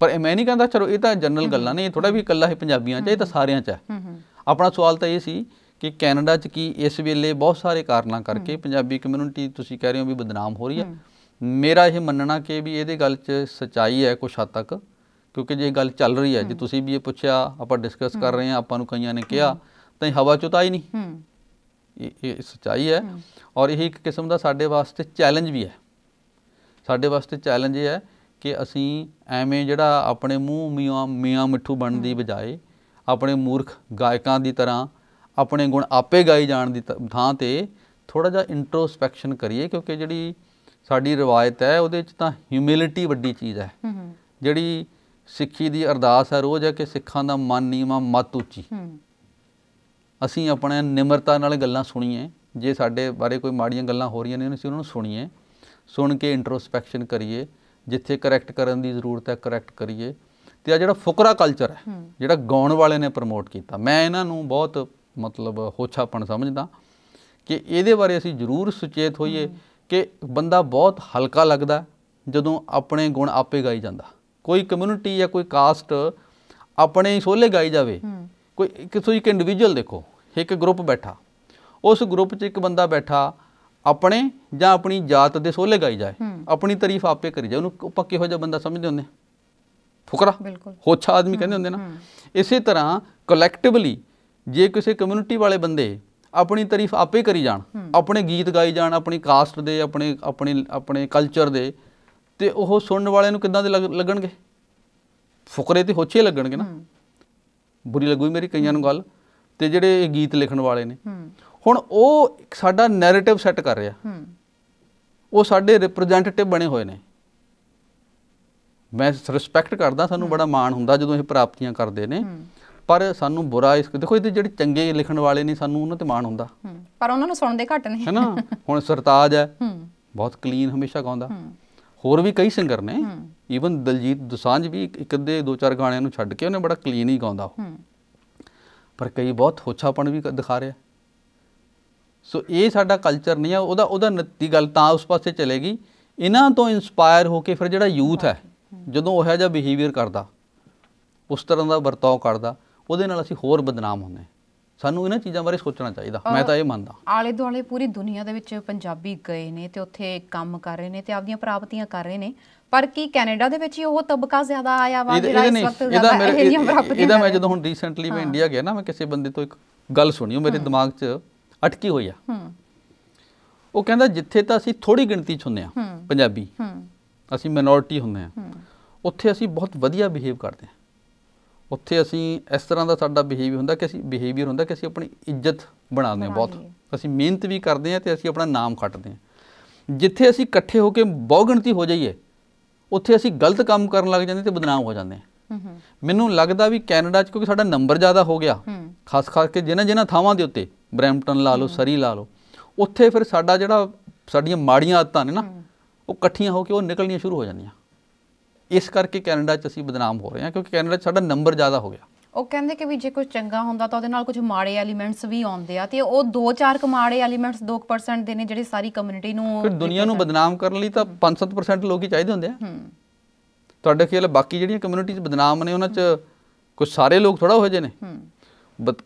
ਪਰ ਇਹ ਮੈਂ ਨਹੀਂ ਕਹਿੰਦਾ ਚਲੋ ਇਹ ਤਾਂ ਜਨਰਲ ਗੱਲਾਂ ਨੇ ਇਹ ਥੋੜਾ ਵੀ ਇਕੱਲਾ ਹੀ ਪੰਜਾਬੀਆਂ 'ਚ ਇਹ ਤਾਂ ਸਾਰਿਆਂ 'ਚ ਹੈ ਆਪਣਾ ਸਵਾਲ ਤਾਂ ਇਹ ਸੀ ਕਿ ਕੈਨੇਡਾ 'ਚ ਕੀ ਇਸ ਵੇਲੇ ਬਹੁਤ ਸਾਰੇ ਕਾਰਨਾਂ ਕਰਕੇ ਪੰਜਾਬੀ ਕਮਿਊਨਿਟੀ ਤੁਸੀਂ ਕਹਿ ਰਹੇ ਹੋ ਵੀ ਬਦਨਾਮ ਹੋ ਰਹੀ ਹੈ ਮੇਰਾ ਇਹ ਮੰਨਣਾ ਕਿ ਵੀ ਇਹਦੇ ਗੱਲ 'ਚ ਸਚਾਈ ਹੈ ਕੁਛ ਹੱਦ ਤੱਕ ਕਿਉਂਕਿ ਜੇ ਗੱਲ ਚੱਲ ਰਹੀ ਹੈ ਜੇ ਤੁਸੀਂ ਵੀ ਇਹ ਪੁੱਛਿਆ ਆਪਾਂ ਡਿਸਕਸ ਕਰ ਰਹੇ ਹਾਂ ਆਪਾਂ ਨੂੰ ਕਈਆਂ ਨੇ ਕਿਹਾ ਤਾਂ ਇਹ ਹਵਾ 'ਚ ਤਾਂ ਹੀ ਨਹੀਂ ਇਹ ਇਹ ਸਚਾਈ ਹੈ ਔਰ ਇਹ ਇੱਕ ਕਿਸਮ ਦਾ ਸਾਡੇ ਵਾਸਤੇ ਚੈਲੰਜ ਵੀ ਹੈ ਸਾਡੇ ਵਾਸਤੇ ਚੈਲੰਜ ਇਹ ਹੈ ਕਿ ਅਸੀਂ ਐਵੇਂ ਜਿਹੜਾ ਆਪਣੇ ਮੂੰਹ ਮੀਆਂ ਮੀਆਂ ਮਿੱਠੂ ਬਣਨ ਦੀ ਬਜਾਏ ਆਪਣੇ ਮੂਰਖ ਗਾਇਕਾਂ ਦੀ ਤਰ੍ਹਾਂ ਆਪਣੇ ਗੁਣ ਆਪੇ ਗਾਈ ਜਾਣ ਦੀ ਥਾਂ ਤੇ ਥੋੜਾ ਜਿਹਾ ਇੰਟਰੋਸਪੈਕਸ਼ਨ ਕਰੀਏ ਕਿਉਂਕਿ ਜਿਹੜੀ ਸਾਡੀ ਰਵਾਇਤ ਹੈ ਉਹਦੇ ਵਿੱਚ ਤਾਂ ਹਿਊਮਿਲਿਟੀ ਵੱਡੀ ਚੀਜ਼ ਹੈ ਜਿਹੜੀ ਸਿੱਖੀ ਦੀ ਅਰਦਾਸ ਹੈ ਰੋਜ਼ ਹੈ ਕਿ ਸਿੱਖਾਂ ਦਾ ਮਨ ਨੀਵਾ ਮਤ ਉੱਚੀ ਅਸੀਂ ਆਪਣੇ ਨਿਮਰਤਾ ਨਾਲ ਗੱਲਾਂ ਸੁਣੀਏ ਜੇ ਸਾਡੇ ਬਾਰੇ ਕੋਈ ਮਾੜੀਆਂ ਗੱਲਾਂ ਹੋ ਰਹੀਆਂ ਨੇ ਅਸੀਂ ਉਹਨਾਂ ਨੂੰ ਸੁਣੀਏ ਸੁਣ ਕੇ ਇੰਟਰੋਸਪੈਕਸ਼ਨ ਕਰੀਏ ਜਿੱਥੇ ਕਰੈਕਟ ਕਰਨ ਦੀ ਜ਼ਰੂਰਤ ਹੈ ਕਰੈਕਟ ਕਰੀਏ ਤੇ ਆ ਜਿਹੜਾ ਫੁਕਰਾ ਕਲਚਰ ਹੈ ਜਿਹੜਾ ਗਾਉਣ ਵਾਲੇ ਨੇ ਪ੍ਰਮੋਟ ਕੀਤਾ ਮੈਂ ਇਹਨਾਂ ਨੂੰ ਬਹੁਤ ਮਤਲਬ ਹੋਛਾਪਣ ਸਮਝਦਾ ਕਿ ਇਹਦੇ ਬਾਰੇ ਅਸੀਂ ਜ਼ਰੂਰ ਸੁਚੇਤ ਹੋਈਏ ਕਿ ਬੰਦਾ ਬਹੁਤ ਹਲਕਾ ਲੱਗਦਾ ਜਦੋਂ ਆਪਣੇ ਗੁਣ ਆਪੇ ਗਾਈ ਜਾਂਦਾ ਕੋਈ ਕਮਿਊਨਿਟੀ ਜਾਂ ਕੋਈ ਕਾਸਟ ਆਪਣੇ ਹੀ ਸੋਲੇ ਗਾਈ ਜਾਵੇ ਕੋਈ ਕਿਸੇ ਇੱਕ ਇੰਡੀਵਿਜੂਅਲ ਦੇਖੋ ਇੱਕ ਗਰੁੱਪ ਬੈਠਾ ਉਸ ਗਰੁੱਪ 'ਚ ਇੱਕ ਬੰਦਾ ਬੈਠਾ ਆਪਣੇ ਜਾਂ ਆਪਣੀ ਜਾਤ ਦੇ ਸੋਲੇ ਗਾਈ ਜਾਏ ਆਪਣੀ ਤਾਰੀਫ ਆਪੇ ਕਰੀ ਜਾਏ ਉਹਨੂੰ ਪੱਕੇ ਹੋ ਜਾ ਬੰਦਾ ਸਮਝਦੇ ਹੁੰਦੇ ਫੁਕਰਾ ਬਿਲਕੁਲ ਹੋਛਾ ਆਦਮੀ ਕਹਿੰਦੇ ਹੁੰਦੇ ਨਾ ਇਸੇ ਤਰ੍ਹਾਂ ਕਲੈਕਟਿਵਲੀ ਜੇ ਕਿਸੇ ਕਮਿਊਨਿਟੀ ਵਾਲੇ ਬੰਦੇ ਆਪਣੀ ਤਾਰੀਫ ਆਪੇ ਕਰੀ ਜਾਣ ਆਪਣੇ ਗੀਤ ਗਾਈ ਜਾਣ ਆਪਣੀ ਕਾਸਟ ਦੇ ਆਪਣੇ ਆਪਣੇ ਆਪਣੇ ਕਲਚਰ ਦੇ ਤੇ ਉਹ ਸੁਣਨ ਵਾਲਿਆਂ ਨੂੰ ਕਿੱਦਾਂ ਦੇ ਲੱਗਣਗੇ ਫੁਕਰੇ ਤੇ ਹੋਛੇ ਲੱਗਣਗੇ ਨਾ ਬੁਰੀ ਲੱਗੂਈ ਮੇਰੀ ਕਈਆਂ ਨੂੰ ਗੱਲ ਤੇ ਜਿਹੜੇ ਇਹ ਗੀਤ ਲਿਖਣ ਵਾਲੇ ਨੇ ਹੁਣ ਉਹ ਸਾਡਾ ਨੈਰੇਟਿਵ ਸੈੱਟ ਕਰ ਰਿਹਾ ਉਹ ਸਾਡੇ ਰਿਪਰੈਜ਼ੈਂਟੇਟਿਵ ਬਣੇ ਹੋਏ ਨੇ ਮੈਂ ਰਿਸਪੈਕਟ ਕਰਦਾ ਸਾਨੂੰ ਬੜਾ ਮਾਣ ਹੁੰਦਾ ਜਦੋਂ ਇਹ ਪ੍ਰਾਪਤੀਆਂ ਕਰਦੇ ਨੇ ਪਰ ਸਾਨੂੰ ਬੁਰਾ ਇਸ ਦੇਖੋ ਇਹਦੇ ਜਿਹੜੇ ਚੰਗੇ ਲਿਖਣ ਵਾਲੇ ਨੇ ਸਾਨੂੰ ਉਹਨਾਂ ਤੇ ਮਾਣ ਹੁੰਦਾ ਪਰ ਉਹਨਾਂ ਨੂੰ ਸੁਣਦੇ ਘੱਟ ਨੇ ਹੈਨਾ ਹੁਣ ਸਰਤਾਜ ਹੈ ਬਹੁਤ ਕਲੀਨ ਹਮੇਸ਼ਾ ਗਾਉਂਦਾ ਹੋਰ ਵੀ ਕਈ ਸਿੰਗਰ ਨੇ ਈਵਨ ਦਲਜੀਤ ਦੁਸਾਂਝ ਵੀ ਇੱਕ ਅੱਧੇ ਦੋ ਚਾਰ ਗਾਣਿਆਂ ਨੂੰ ਛੱਡ ਕੇ ਉਹਨੇ ਬੜਾ ਕਲੀਨ ਹੀ ਗਾਉਂਦਾ ਉਹ ਪਰ ਕਈ ਬਹੁਤ ਹੋਛਾਪਣ ਵੀ ਦਿਖਾ ਰਿਹਾ ਸੋ ਇਹ ਸਾਡਾ ਕਲਚਰ ਨਹੀਂ ਆ ਉਹਦਾ ਉਹਦਾ ਨਤੀ ਗੱਲ ਤਾਂ ਉਸ ਪਾਸੇ ਚਲੇਗੀ ਇਹਨਾਂ ਤੋਂ ਇਨਸਪਾਇਰ ਹੋ ਕੇ ਫਿਰ ਜਿਹੜਾ ਯੂਥ ਹੈ ਜਦੋਂ ਉਹ ਹੈ ਜਿਹਾ ਬਿਹੇਵੀਅਰ ਕਰਦਾ ਉਸ ਤਰ੍ਹਾਂ ਦਾ ਵਰਤੋਂ ਕਰਦਾ ਉਹਦੇ ਨਾਲ ਅਸੀਂ ਹੋਰ ਬਦਨਾਮ ਹੁੰਨੇ ਸਾਨੂੰ ਇਹਨਾਂ ਚੀਜ਼ਾਂ ਬਾਰੇ ਸੋਚਣਾ ਚਾਹੀਦਾ ਮੈਂ ਤਾਂ ਇਹ ਮੰਨਦਾ ਆਲੇ ਦੁਆਲੇ ਪੂਰੀ ਦੁਨੀਆ ਦੇ ਵਿੱਚ ਪੰਜਾਬੀ ਗਏ ਨੇ ਤੇ ਉੱਥੇ ਕੰਮ ਕਰ ਰਹੇ ਨੇ ਤੇ ਆਪਦੀਆਂ ਪ੍ਰਾਪਤੀਆਂ ਕਰ ਰਹੇ ਨੇ ਪਰ ਕੀ ਕੈਨੇਡਾ ਦੇ ਵਿੱਚ ਉਹ ਤਬਕਾ ਜ਼ਿਆਦਾ ਆਇਆ ਵਾ ਜਿਹੜਾ ਇਸ ਵਕਤ ਜ਼ਿਆਦਾ ਇਹ ਜੀਆਂ ਪ੍ਰਾਪਤੀਆਂ ਇਹਦਾ ਮੈਂ ਜਦੋਂ ਹੁਣ ਰੀਸੈਂਟਲੀ ਮੈਂ ਇੰਡੀਆ ਗਿਆ ਨਾ ਮੈਂ ਕਿਸੇ ਬੰਦੇ ਤੋਂ ਇੱਕ ਗੱਲ ਸੁਣੀ ਉਹ ਮੇਰੇ ਦਿਮਾਗ 'ਚ ਅਟਕੀ ਹੋਈ ਆ ਉਹ ਕਹਿੰਦਾ ਜਿੱਥੇ ਤਾਂ ਅਸੀਂ ਥੋੜੀ ਗਿਣਤੀ 'ਚ ਹੁੰਨੇ ਆ ਪੰਜਾਬੀ ਅਸੀਂ ਮਿਨੋਰਟੀ ਹੁੰਨੇ ਆ ਉੱਥੇ ਅਸੀਂ ਬਹੁਤ ਵਧੀਆ ਬਿਹੇਵ ਕਰਦੇ ਆ ਉੱਥੇ ਅਸੀਂ ਇਸ ਤਰ੍ਹਾਂ ਦਾ ਸਾਡਾ ਬਿਹੇਵੀਅਰ ਹੁੰਦਾ ਕਿ ਅਸੀਂ ਬਿਹੇਵੀਅਰ ਹੁੰਦਾ ਕਿ ਅਸੀਂ ਆਪਣੀ ਇੱਜ਼ਤ ਬਣਾਉਂਦੇ ਹਾਂ ਬਹੁਤ ਅਸੀਂ ਮਿਹਨਤ ਵੀ ਕਰਦੇ ਹਾਂ ਤੇ ਅਸੀਂ ਆਪਣਾ ਨਾਮ ਖੱਟਦੇ ਹਾਂ ਜਿੱਥੇ ਅਸੀਂ ਇਕੱਠੇ ਹੋ ਕੇ ਗਿਣਤੀ ਹੋ ਜਾਈਏ ਉੱਥੇ ਅਸੀਂ ਗਲਤ ਕੰਮ ਕਰਨ ਲੱਗ ਜਾਂਦੇ ਤੇ ਬਦਨਾਮ ਹੋ ਜਾਂਦੇ ਹਾਂ ਮੈਨੂੰ ਲੱਗਦਾ ਵੀ ਕੈਨੇਡਾ 'ਚ ਕਿਉਂਕਿ ਸਾਡਾ ਨੰਬਰ ਜ਼ਿਆਦਾ ਹੋ ਗਿਆ ਖਾਸ ਖਾਸ ਕੇ ਜਿਨ੍ਹਾਂ ਜਿਨ੍ਹਾਂ ਥਾਵਾਂ ਦੇ ਉੱਤੇ ਬ੍ਰੈਂਪਟਨ ਲਾ ਲਓ ਸਰੀ ਲਾ ਲਓ ਉੱਥੇ ਫਿਰ ਸਾਡਾ ਜਿਹੜਾ ਸਾਡੀਆਂ ਮਾੜੀਆਂ ਆਦਤਾਂ ਨੇ ਨਾ ਉਹ ਇਕੱਠੀਆਂ ਹੋ ਕੇ ਉਹ ਨਿਕਲਣੀਆਂ ਸ਼ੁਰੂ ਹੋ ਜਾਂਦੀਆਂ ਇਸ ਕਰਕੇ ਕੈਨੇਡਾ 'ਚ ਅਸੀਂ ਬਦਨਾਮ ਹੋ ਰਹੇ ਹਾਂ ਕਿਉਂਕਿ ਕੈਨੇਡਾ 'ਚ ਸਾਡਾ ਨੰਬਰ ਜ਼ਿਆਦਾ ਹੋ ਗਿਆ ਉਹ ਕਹਿੰਦੇ ਕਿ ਵੀ ਜੇ ਕੁਝ ਚੰਗਾ ਹੁੰਦਾ ਤਾਂ ਉਹਦੇ ਨਾਲ ਕੁਝ ਮਾੜੇ ਐਲੀਮੈਂਟਸ ਵੀ ਆਉਂਦੇ ਆ ਤੇ ਉਹ 2-4 ਕ ਮਾੜੇ ਐਲੀਮੈਂਟਸ 2% ਦੇ ਨੇ ਜਿਹੜੇ ਸਾਰੀ ਕਮਿਊਨਿਟੀ ਨੂੰ ਫਿਰ ਦੁਨੀਆ ਨੂੰ ਬਦਨਾਮ ਕਰਨ ਲਈ ਤਾਂ 5-7% ਲੋਕ ਹੀ ਚਾਹੀਦੇ ਹੁੰਦੇ ਆ ਤੁਹਾਡੇ ਖਿਆਲ ਬਾਕੀ ਜਿਹੜੀਆਂ ਕਮਿਊਨਿਟੀਆਂ ਬਦਨਾਮ ਨੇ ਉਹਨਾਂ 'ਚ ਕੁਝ ਸਾਰੇ ਲੋਕ ਥੋੜਾ ਹੋ ਜੇ ਨੇ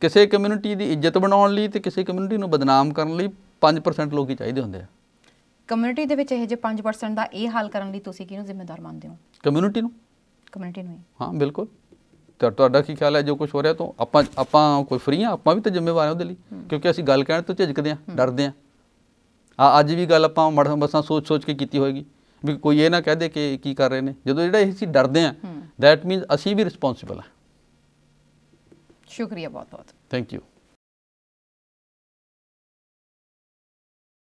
ਕਿਸੇ ਕਮਿਊਨਿਟੀ ਦੀ ਇੱਜ਼ਤ ਬਣਾਉਣ ਲਈ ਤੇ ਕਿਸੇ ਕਮਿਊਨਿਟੀ ਨੂੰ ਬਦਨਾਮ ਕਰਨ ਲਈ 5% ਲੋਕ ਹੀ ਚਾਹੀਦੇ ਹੁੰਦੇ ਆ ਕਮਿਊਨਿਟੀ ਦੇ ਵਿੱਚ ਇਹ ਜੇ 5% ਦਾ ਇਹ ਹਾਲ ਕਰਨ ਲਈ ਤੁਸੀਂ ਕਿਹਨੂੰ ਜ਼ਿੰਮੇਵਾਰ ਮੰਨਦੇ ਹੋ ਕਮਿਊਨਿਟੀ ਨੂੰ ਕਮਿਊਨਿਟੀ ਨੂੰ ਹਾਂ ਬਿਲਕੁਲ ਤਾਂ ਤੁਹਾਡਾ ਕੀ ਖਿਆਲ ਹੈ ਜੋ ਕੁਝ ਹੋ ਰਿਹਾ ਤੋਂ ਆਪਾਂ ਆਪਾਂ ਕੋਈ ਫਰੀ ਆ ਆਪਾਂ ਵੀ ਤਾਂ ਜ਼ਿੰਮੇਵਾਰ ਹਾਂ ਉਹਦੇ ਲਈ ਕਿਉਂਕਿ ਅਸੀਂ ਗੱਲ ਕਹਿਣ ਤੋਂ ਝਿਜਕਦੇ ਆ ਡਰਦੇ ਆ ਆ ਅੱਜ ਵੀ ਗੱਲ ਆਪਾਂ ਮੜ ਬਸਾਂ ਸੋਚ-ਸੋਚ ਕੇ ਕੀਤੀ ਹੋਏਗੀ ਵੀ ਕੋਈ ਇਹ ਨਾ ਕਹਿ ਦੇ ਕਿ ਕੀ ਕਰ ਰਹੇ ਨੇ ਜਦੋਂ ਜਿਹੜਾ ਇਹ ਅਸੀਂ ਡਰਦੇ ਆ ਥੈਟ ਮੀਨਸ ਅਸੀਂ ਵੀ ਰਿਸਪੌਂਸਿਬਲ ਆ ਸ਼ੁਕਰੀਆ ਬਹੁਤ ਬਹੁਤ ਥੈਂਕ ਯੂ